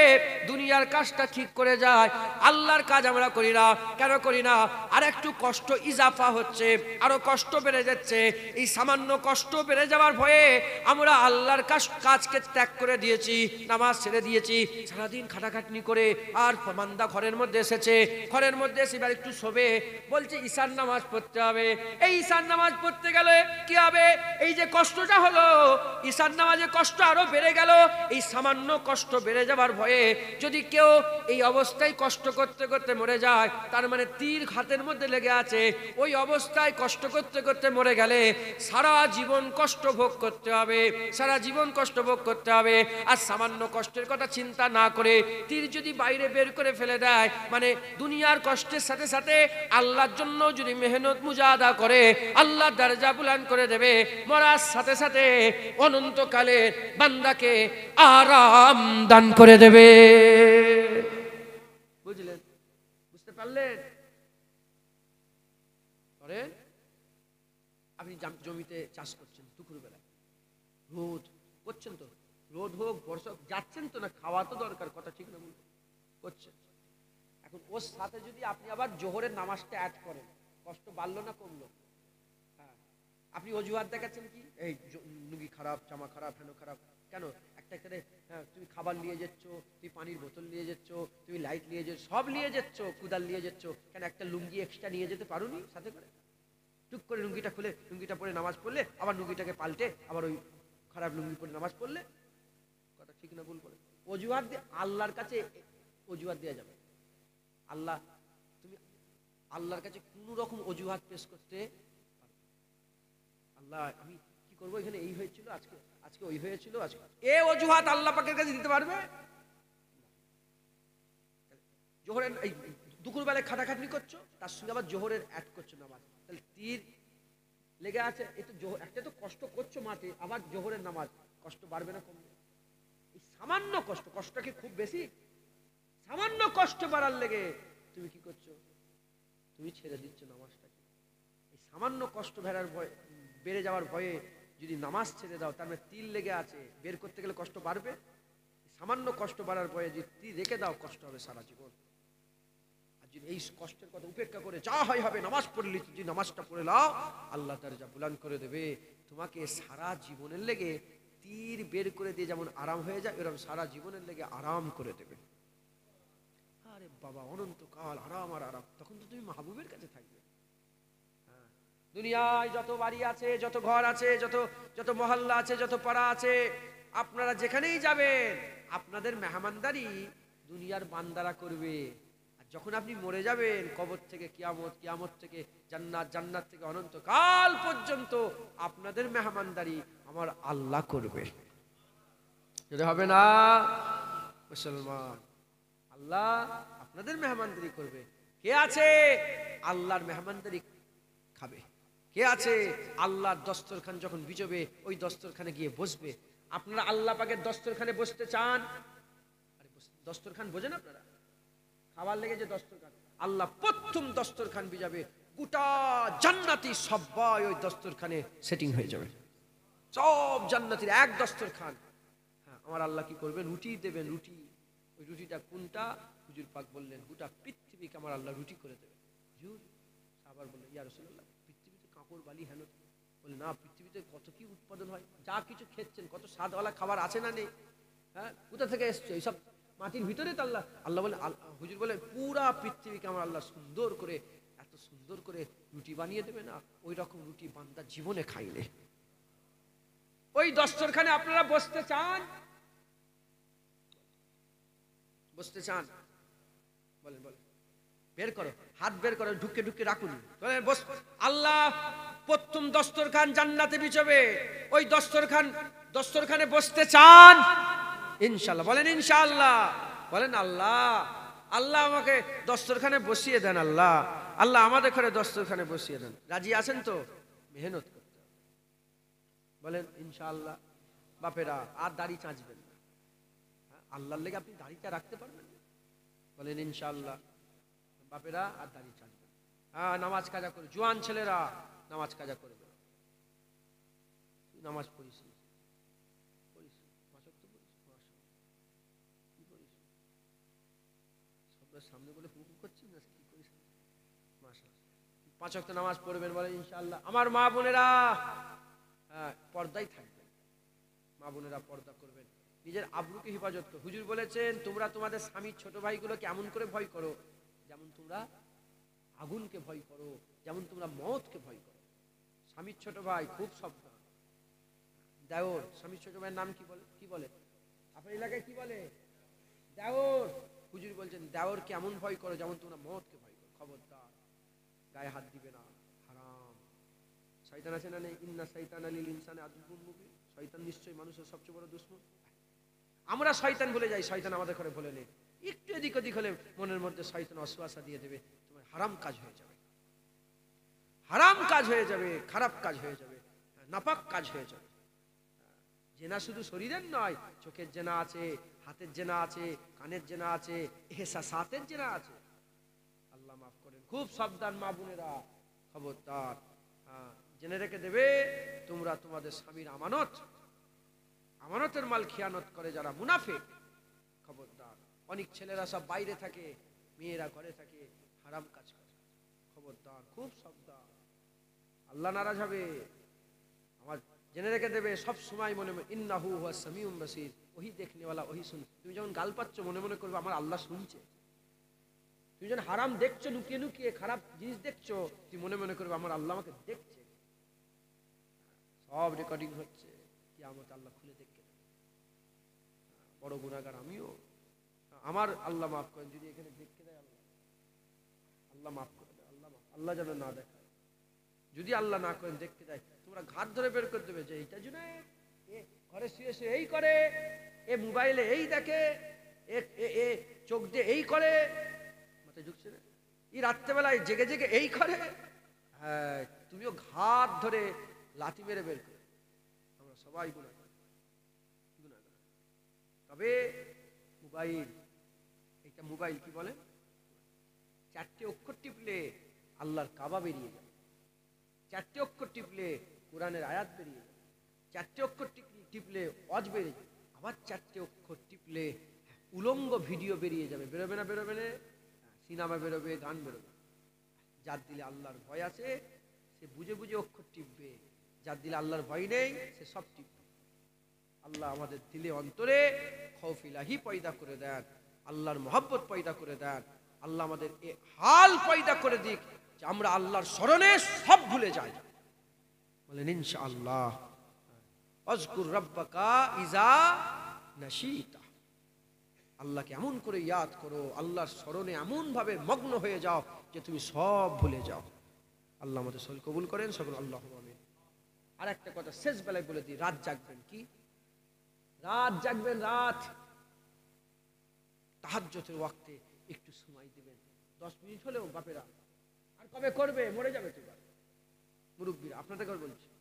দুনিয়ার কাজটা ঠিক করে যায় আল্লাহর কাজ আমরা করি না কেন করি না আর একটু কষ্ট ইজাফা হচ্ছে আরো কষ্ট বেড়ে যাচ্ছে এই সামান্য কষ্ট বেড়ে যাওয়ার ভয়ে আমরা আল্লাহর কাজকে ত্যাগ করে দিয়েছি নামাজ ছেড়ে দিয়েছি সারাদিন খাটাখাটনি করে আর ফমান্দা ঘরের মধ্যে এসেছে ঘরের মধ্যে এসে এবার একটু শোবে বলছে ঈশান নামাজ পড়তে হবে এই ঈশান নামাজ পড়তে গেলে কি হবে এই যে কষ্টটা হলো ঈশান নামাজে কষ্ট আরও বেড়ে গেল এই সামান্য কষ্ট বেড়ে যাওয়ার ভয়ে যদি কেউ এই অবস্থায় কষ্ট করতে করতে মরে যায় তার মানে তীর হাতের মধ্যে লেগে আছে ওই অবস্থায় কষ্ট করতে করতে মরে গেলে সারা জীবন কষ্ট ভোগ করতে হবে সারা জীবন কষ্ট ভোগ করতে হবে আর সামান্য কষ্টের কথা চিন্তা না করে তীর যদি বাইরে বের করে ফেলে দেয় মানে দুনিয়ার কষ্টের সাথে সাথে আল্লাহর জন্য যদি মেহনত মুজাদা করে আল্লাহ দরজা বুলান করে দেবে মরার সাথে সাথে অনন্তকালে বান্দাকে আরাম দান করে দেবে বুঝলেন বুঝতে পারলেন আপনি জমিতে চাষ করছেন দুপুরবেলায় রোদ করছেন তো রোদ হোক হোক যাচ্ছেন তো না খাওয়া তো দরকার কথা ঠিক না বলুন করছেন এখন ওর সাথে যদি আপনি আবার জোহরের নামাজটা অ্যাড করেন কষ্ট বাড়লো না কমলো হ্যাঁ আপনি অজুহাত দেখাচ্ছেন কি এই লুঙ্গি খারাপ জামা খারাপ হেন খারাপ কেন একটা একটা হ্যাঁ, তুমি খাবার নিয়ে যাচ্ছ তুমি পানির বোতল নিয়ে যাচ্ছ তুমি লাইট নিয়ে যাচ্ছ সব নিয়ে যাচ্ছ কুদাল নিয়ে যাচ্ছ কেন একটা লুঙ্গি এক্সট্রা নিয়ে যেতে পারো সাথে করে টুক করে লুঙ্গিটা খুলে লুঙ্গিটা পরে নামাজ পড়লে আবার লুঙ্গিটাকে পাল্টে আবার ওই খারাপ লুঙ্গি পরে নামাজ পড়লে ঠিক না ভুল করে অজুহাত আল্লাহর কাছে অজুহাত দেওয়া যাবে আল্লাহ তুমি আল্লাহর কাছে কোন রকম অজুহাত পেশ করতে আল্লাহ আমি কি করবো এখানে এই হয়েছিল আজকে আজকে ওই হয়েছিল আজকে এ অজুহাত আল্লাহ পাকের কাছে দিতে পারবে জোহরের এই দুপুরবেলায় খাটাখাটনি করছো তার সঙ্গে আবার জোহরের অ্যাড করছো নামাজ তাহলে তীর লেগে আছে এটা জোহর একটা তো কষ্ট করছো মাঠে আবার জোহরের নামাজ কষ্ট বাড়বে না কমবে সামান্য কষ্ট কষ্ট কি খুব বেশি সামান্য কষ্ট বাড়ার লেগে তুমি কি করছো তুমি ছেড়ে দিচ্ছ নামাজটাকে এই সামান্য কষ্ট ভেড়ার ভয় বেড়ে যাওয়ার ভয়ে যদি নামাজ ছেড়ে দাও তার মানে তিল লেগে আছে বের করতে গেলে কষ্ট বাড়বে সামান্য কষ্ট বাড়ার ভয়ে যদি তিল রেখে দাও কষ্ট হবে সারা জীবন আর যদি এই কষ্টের কথা উপেক্ষা করে যা হয় হবে নামাজ পড়লি যদি নামাজটা পড়ে লাও আল্লাহ তার যা বুলান করে দেবে তোমাকে সারা জীবনের লেগে তীর বের করে দিয়ে যেমন আরাম হয়ে যায় এরকম সারা জীবনের লেগে আরাম করে দেবে আরে বাবা অনন্তকাল আরাম আর আরাম তখন তো তুমি মাহবুবের কাছে থাকবে হ্যাঁ, দুনিয়ায় যত বাড়ি আছে যত ঘর আছে যত যত মহল্লা আছে যত পাড়া আছে আপনারা যেখানেই যাবেন আপনাদের মেহমানদারি দুনিয়ার বান্দারা করবে যখন আপনি মরে যাবেন কবর থেকে কিয়ামত কিয়ামত থেকে জান্নাত জান্নাত থেকে অনন্তকাল পর্যন্ত আপনাদের মেহমানদারি আমার আল্লাহ করবে যদি হবে না মুসলমান আল্লাহ আপনাদের মেহমানদারি করবে কে আছে আল্লাহর মেহমানদারি খাবে কে আছে আল্লাহর দস্তরখান যখন বিজবে ওই দস্তরখানে গিয়ে বসবে আপনারা আল্লাহ পাকের দস্তরখানে বসতে চান আরে দস্তরখান বোঝেন আপনারা খাবার লেগে যে দস্তরখান আল্লাহ প্রথম দস্তরখান বিজাবে গোটা জান্নাতি সবাই ওই দস্তরখানে সেটিং হয়ে যাবে সব জান্নাতির এক দস্তরখান হ্যাঁ আমার আল্লাহ কি করবেন রুটি দেবেন রুটি ওই রুটিটা কোনটা হুজুর পাক বললেন গোটা পৃথিবীকে আমার আল্লাহ রুটি করে দেবেন হুজুর আবার বললেন ইয়া রসুল্লাহ পৃথিবীতে কাপড় বালি হেন বলে না পৃথিবীতে কত কি উৎপাদন হয় যা কিছু খেচ্ছেন কত স্বাদওয়ালা খাবার আছে না নেই হ্যাঁ কোথা থেকে এসছে এইসব মাটির ভিতরে তো আল্লাহ আল্লাহ বলে হুজুর বলে পুরা পৃথিবীকে আমার আল্লাহ সুন্দর করে এত সুন্দর করে রুটি বানিয়ে দেবে না ওই রকম রুটি বান্দা জীবনে খাইলে ওই দস্তরখানে আপনারা বসতে চান বসতে চান বলেন বলেন বের করো হাত বের করো ঢুকে ঢুকে রাখুন আল্লাহ প্রথম দস্তর খান জান্নাতে বিচবে ওই দস্তর খান দস্তর খানে বসতে চান ইনশাল্লাহ বলেন ইনশাল্লাহ বলেন আল্লাহ আল্লাহ আমাকে দস্তরখানে বসিয়ে দেন আল্লাহ আল্লাহ আমাদের ঘরে দস্তরখানে বসিয়ে দেন রাজি আছেন তো মেহনত করতে বলেন ইনশাআল্লাহ বাপেরা আর দাড়ি চাঁচবেন না হ্যাঁ, আল্লাহর লেগে আপনি দাড়িটা রাখতে পারবেন বলেন ইনশাআল্লাহ বাপেরা আর দাড়ি চাঁচবেন হ্যাঁ নামাজ কাজা করে জোয়ান ছেলেরা নামাজ কাজা করে নামাজ পড়িস পাঁচ অক্ত নামাজ পড়বেন বলে ইনশাল্লাহ আমার মা বোনেরা হ্যাঁ, পর্দাই থাকবেন মা বোনেরা পর্দা করবেন নিজের আবরুকে হেফাজত হুজুর বলেছেন তোমরা তোমাদের স্বামীর ছোট ভাইগুলোকে এমন করে ভয় করো যেমন তোমরা আগুনকে ভয় করো যেমন তোমরা মতকে ভয় করো স্বামীর ছোট ভাই খুব শব্দ দেওর স্বামীর ছোট ভাইয়ের নাম কি বলে কি বলে আপনার এলাকায় কি বলে দেওর হুজুর বলছেন দেওর কেমন ভয় করো যেমন তোমরা মতকে ভয় করো খবরদার গায়ে হাত দিবে না হারাম শয়তান আছে না নেই ইন্না শৈতান আলী ইনসানে আদুগুন মুখে শৈতান নিশ্চয়ই মানুষের সবচেয়ে বড় দুশ্মন আমরা শয়তান ভুলে যাই শয়তান আমাদের ঘরে ভুলে নেই একটু এদিক ওদিক হলে মনের মধ্যে শয়তান অশ্বাসা দিয়ে দেবে তোমার হারাম কাজ হয়ে যাবে হারাম কাজ হয়ে যাবে খারাপ কাজ হয়ে যাবে নাপাক কাজ হয়ে যাবে জেনা শুধু শরীরের নয় চোখের জেনা আছে হাতের জেনা আছে কানের জেনা আছে সাতের জেনা আছে খুব সাবধান মা বোনেরা খবরদার হ্যাঁ, জেনে রেখে দেবে তোমরা তোমাদের স্বামীর আমানত আমানতের মাল খিয়ানত করে যারা মুনাফে খবরদার অনেক ছেলেরা সব বাইরে থাকে মেয়েরা ঘরে থাকে হারাম কাজ করে খবরদার খুব সাবধান আল্লাহ নারাজ হবে আমার জেনে রেখে দেবে সব সময় মনে মনে হু হুয়া সামিউম বাসির ওহি দেখনেওয়ালা ওহি শুন তুমি যখন গাল পাচ্ছ মনে মনে করবে আমার আল্লাহ শুনছে তুমি যখন হারাম দেখছো লুকিয়ে লুকিয়ে খারাপ জিনিস দেখছো তুমি মনে মনে করবে আমার আল্লাহ আমাকে দেখছে সব রেকর্ডিং হচ্ছে কি আমাকে আল্লাহ খুলে দেখবে বড় গুণাগার আমিও আমার আল্লাহ মাফ করেন যদি এখানে দেখতে দেয় আল্লাহ আল্লাহ মাফ করে দেয় আল্লাহ আল্লাহ যেন না দেখে যদি আল্লাহ না করেন দেখতে দেয় তোমরা ঘাট ধরে বের করে দেবে যে এইটা জুনে ঘরে শুয়ে শুয়ে এই করে এ মোবাইলে এই দেখে এ চোখ দিয়ে এই করে কথা ঢুকছে এই রাত্রেবেলায় জেগে জেগে এই করে হ্যাঁ তুমিও ঘাত ধরে লাঠি মেরে বের করে আমরা সবাই তবে মোবাইল এটা মোবাইল কি বলে চারটে অক্ষর টিপলে আল্লাহর কাবা বেরিয়ে যাবে চারটে অক্ষর টিপলে কোরআনের আয়াত বেরিয়ে যায় চারটে অক্ষর টিপলে অজ বেরিয়ে যায় আবার চারটে অক্ষর টিপলে উলঙ্গ ভিডিও বেরিয়ে যাবে বেরোবে না বেরোবে না সিনেমা বেরোবে গান বেরোবে যার দিলে আল্লাহর ভয় আছে সে বুঝে বুঝে অক্ষর টিপবে যার দিলে আল্লাহর ভয় নেই সে সব টিপবে আল্লাহ আমাদের দিলে অন্তরে খৌফিলাহি পয়দা করে দেন আল্লাহর মহব্বত পয়দা করে দেন আল্লাহ আমাদের এ হাল পয়দা করে দিক যে আমরা আল্লাহর স্মরণে সব ভুলে যাই বলেন ইনশা আল্লাহ অজকুর রব্বাকা ইজা নাসিতা আল্লাহকে এমন করে ইয়াদ করো আল্লাহর স্মরণে এমনভাবে মগ্ন হয়ে যাও যে তুমি সব ভুলে যাও আল্লাহ আমাদের সল কবুল করেন সকল আল্লাহ আমিন আর একটা কথা শেষ বেলায় বলে দিই রাত জাগবেন কি রাত জাগবেন রাত তাহাজ্যতের ওয়াক্তে একটু সময় দিবেন দশ মিনিট হলেও বাপেরা আর কবে করবে মরে যাবে তোমার মুরব্বীরা আপনাদের বলছি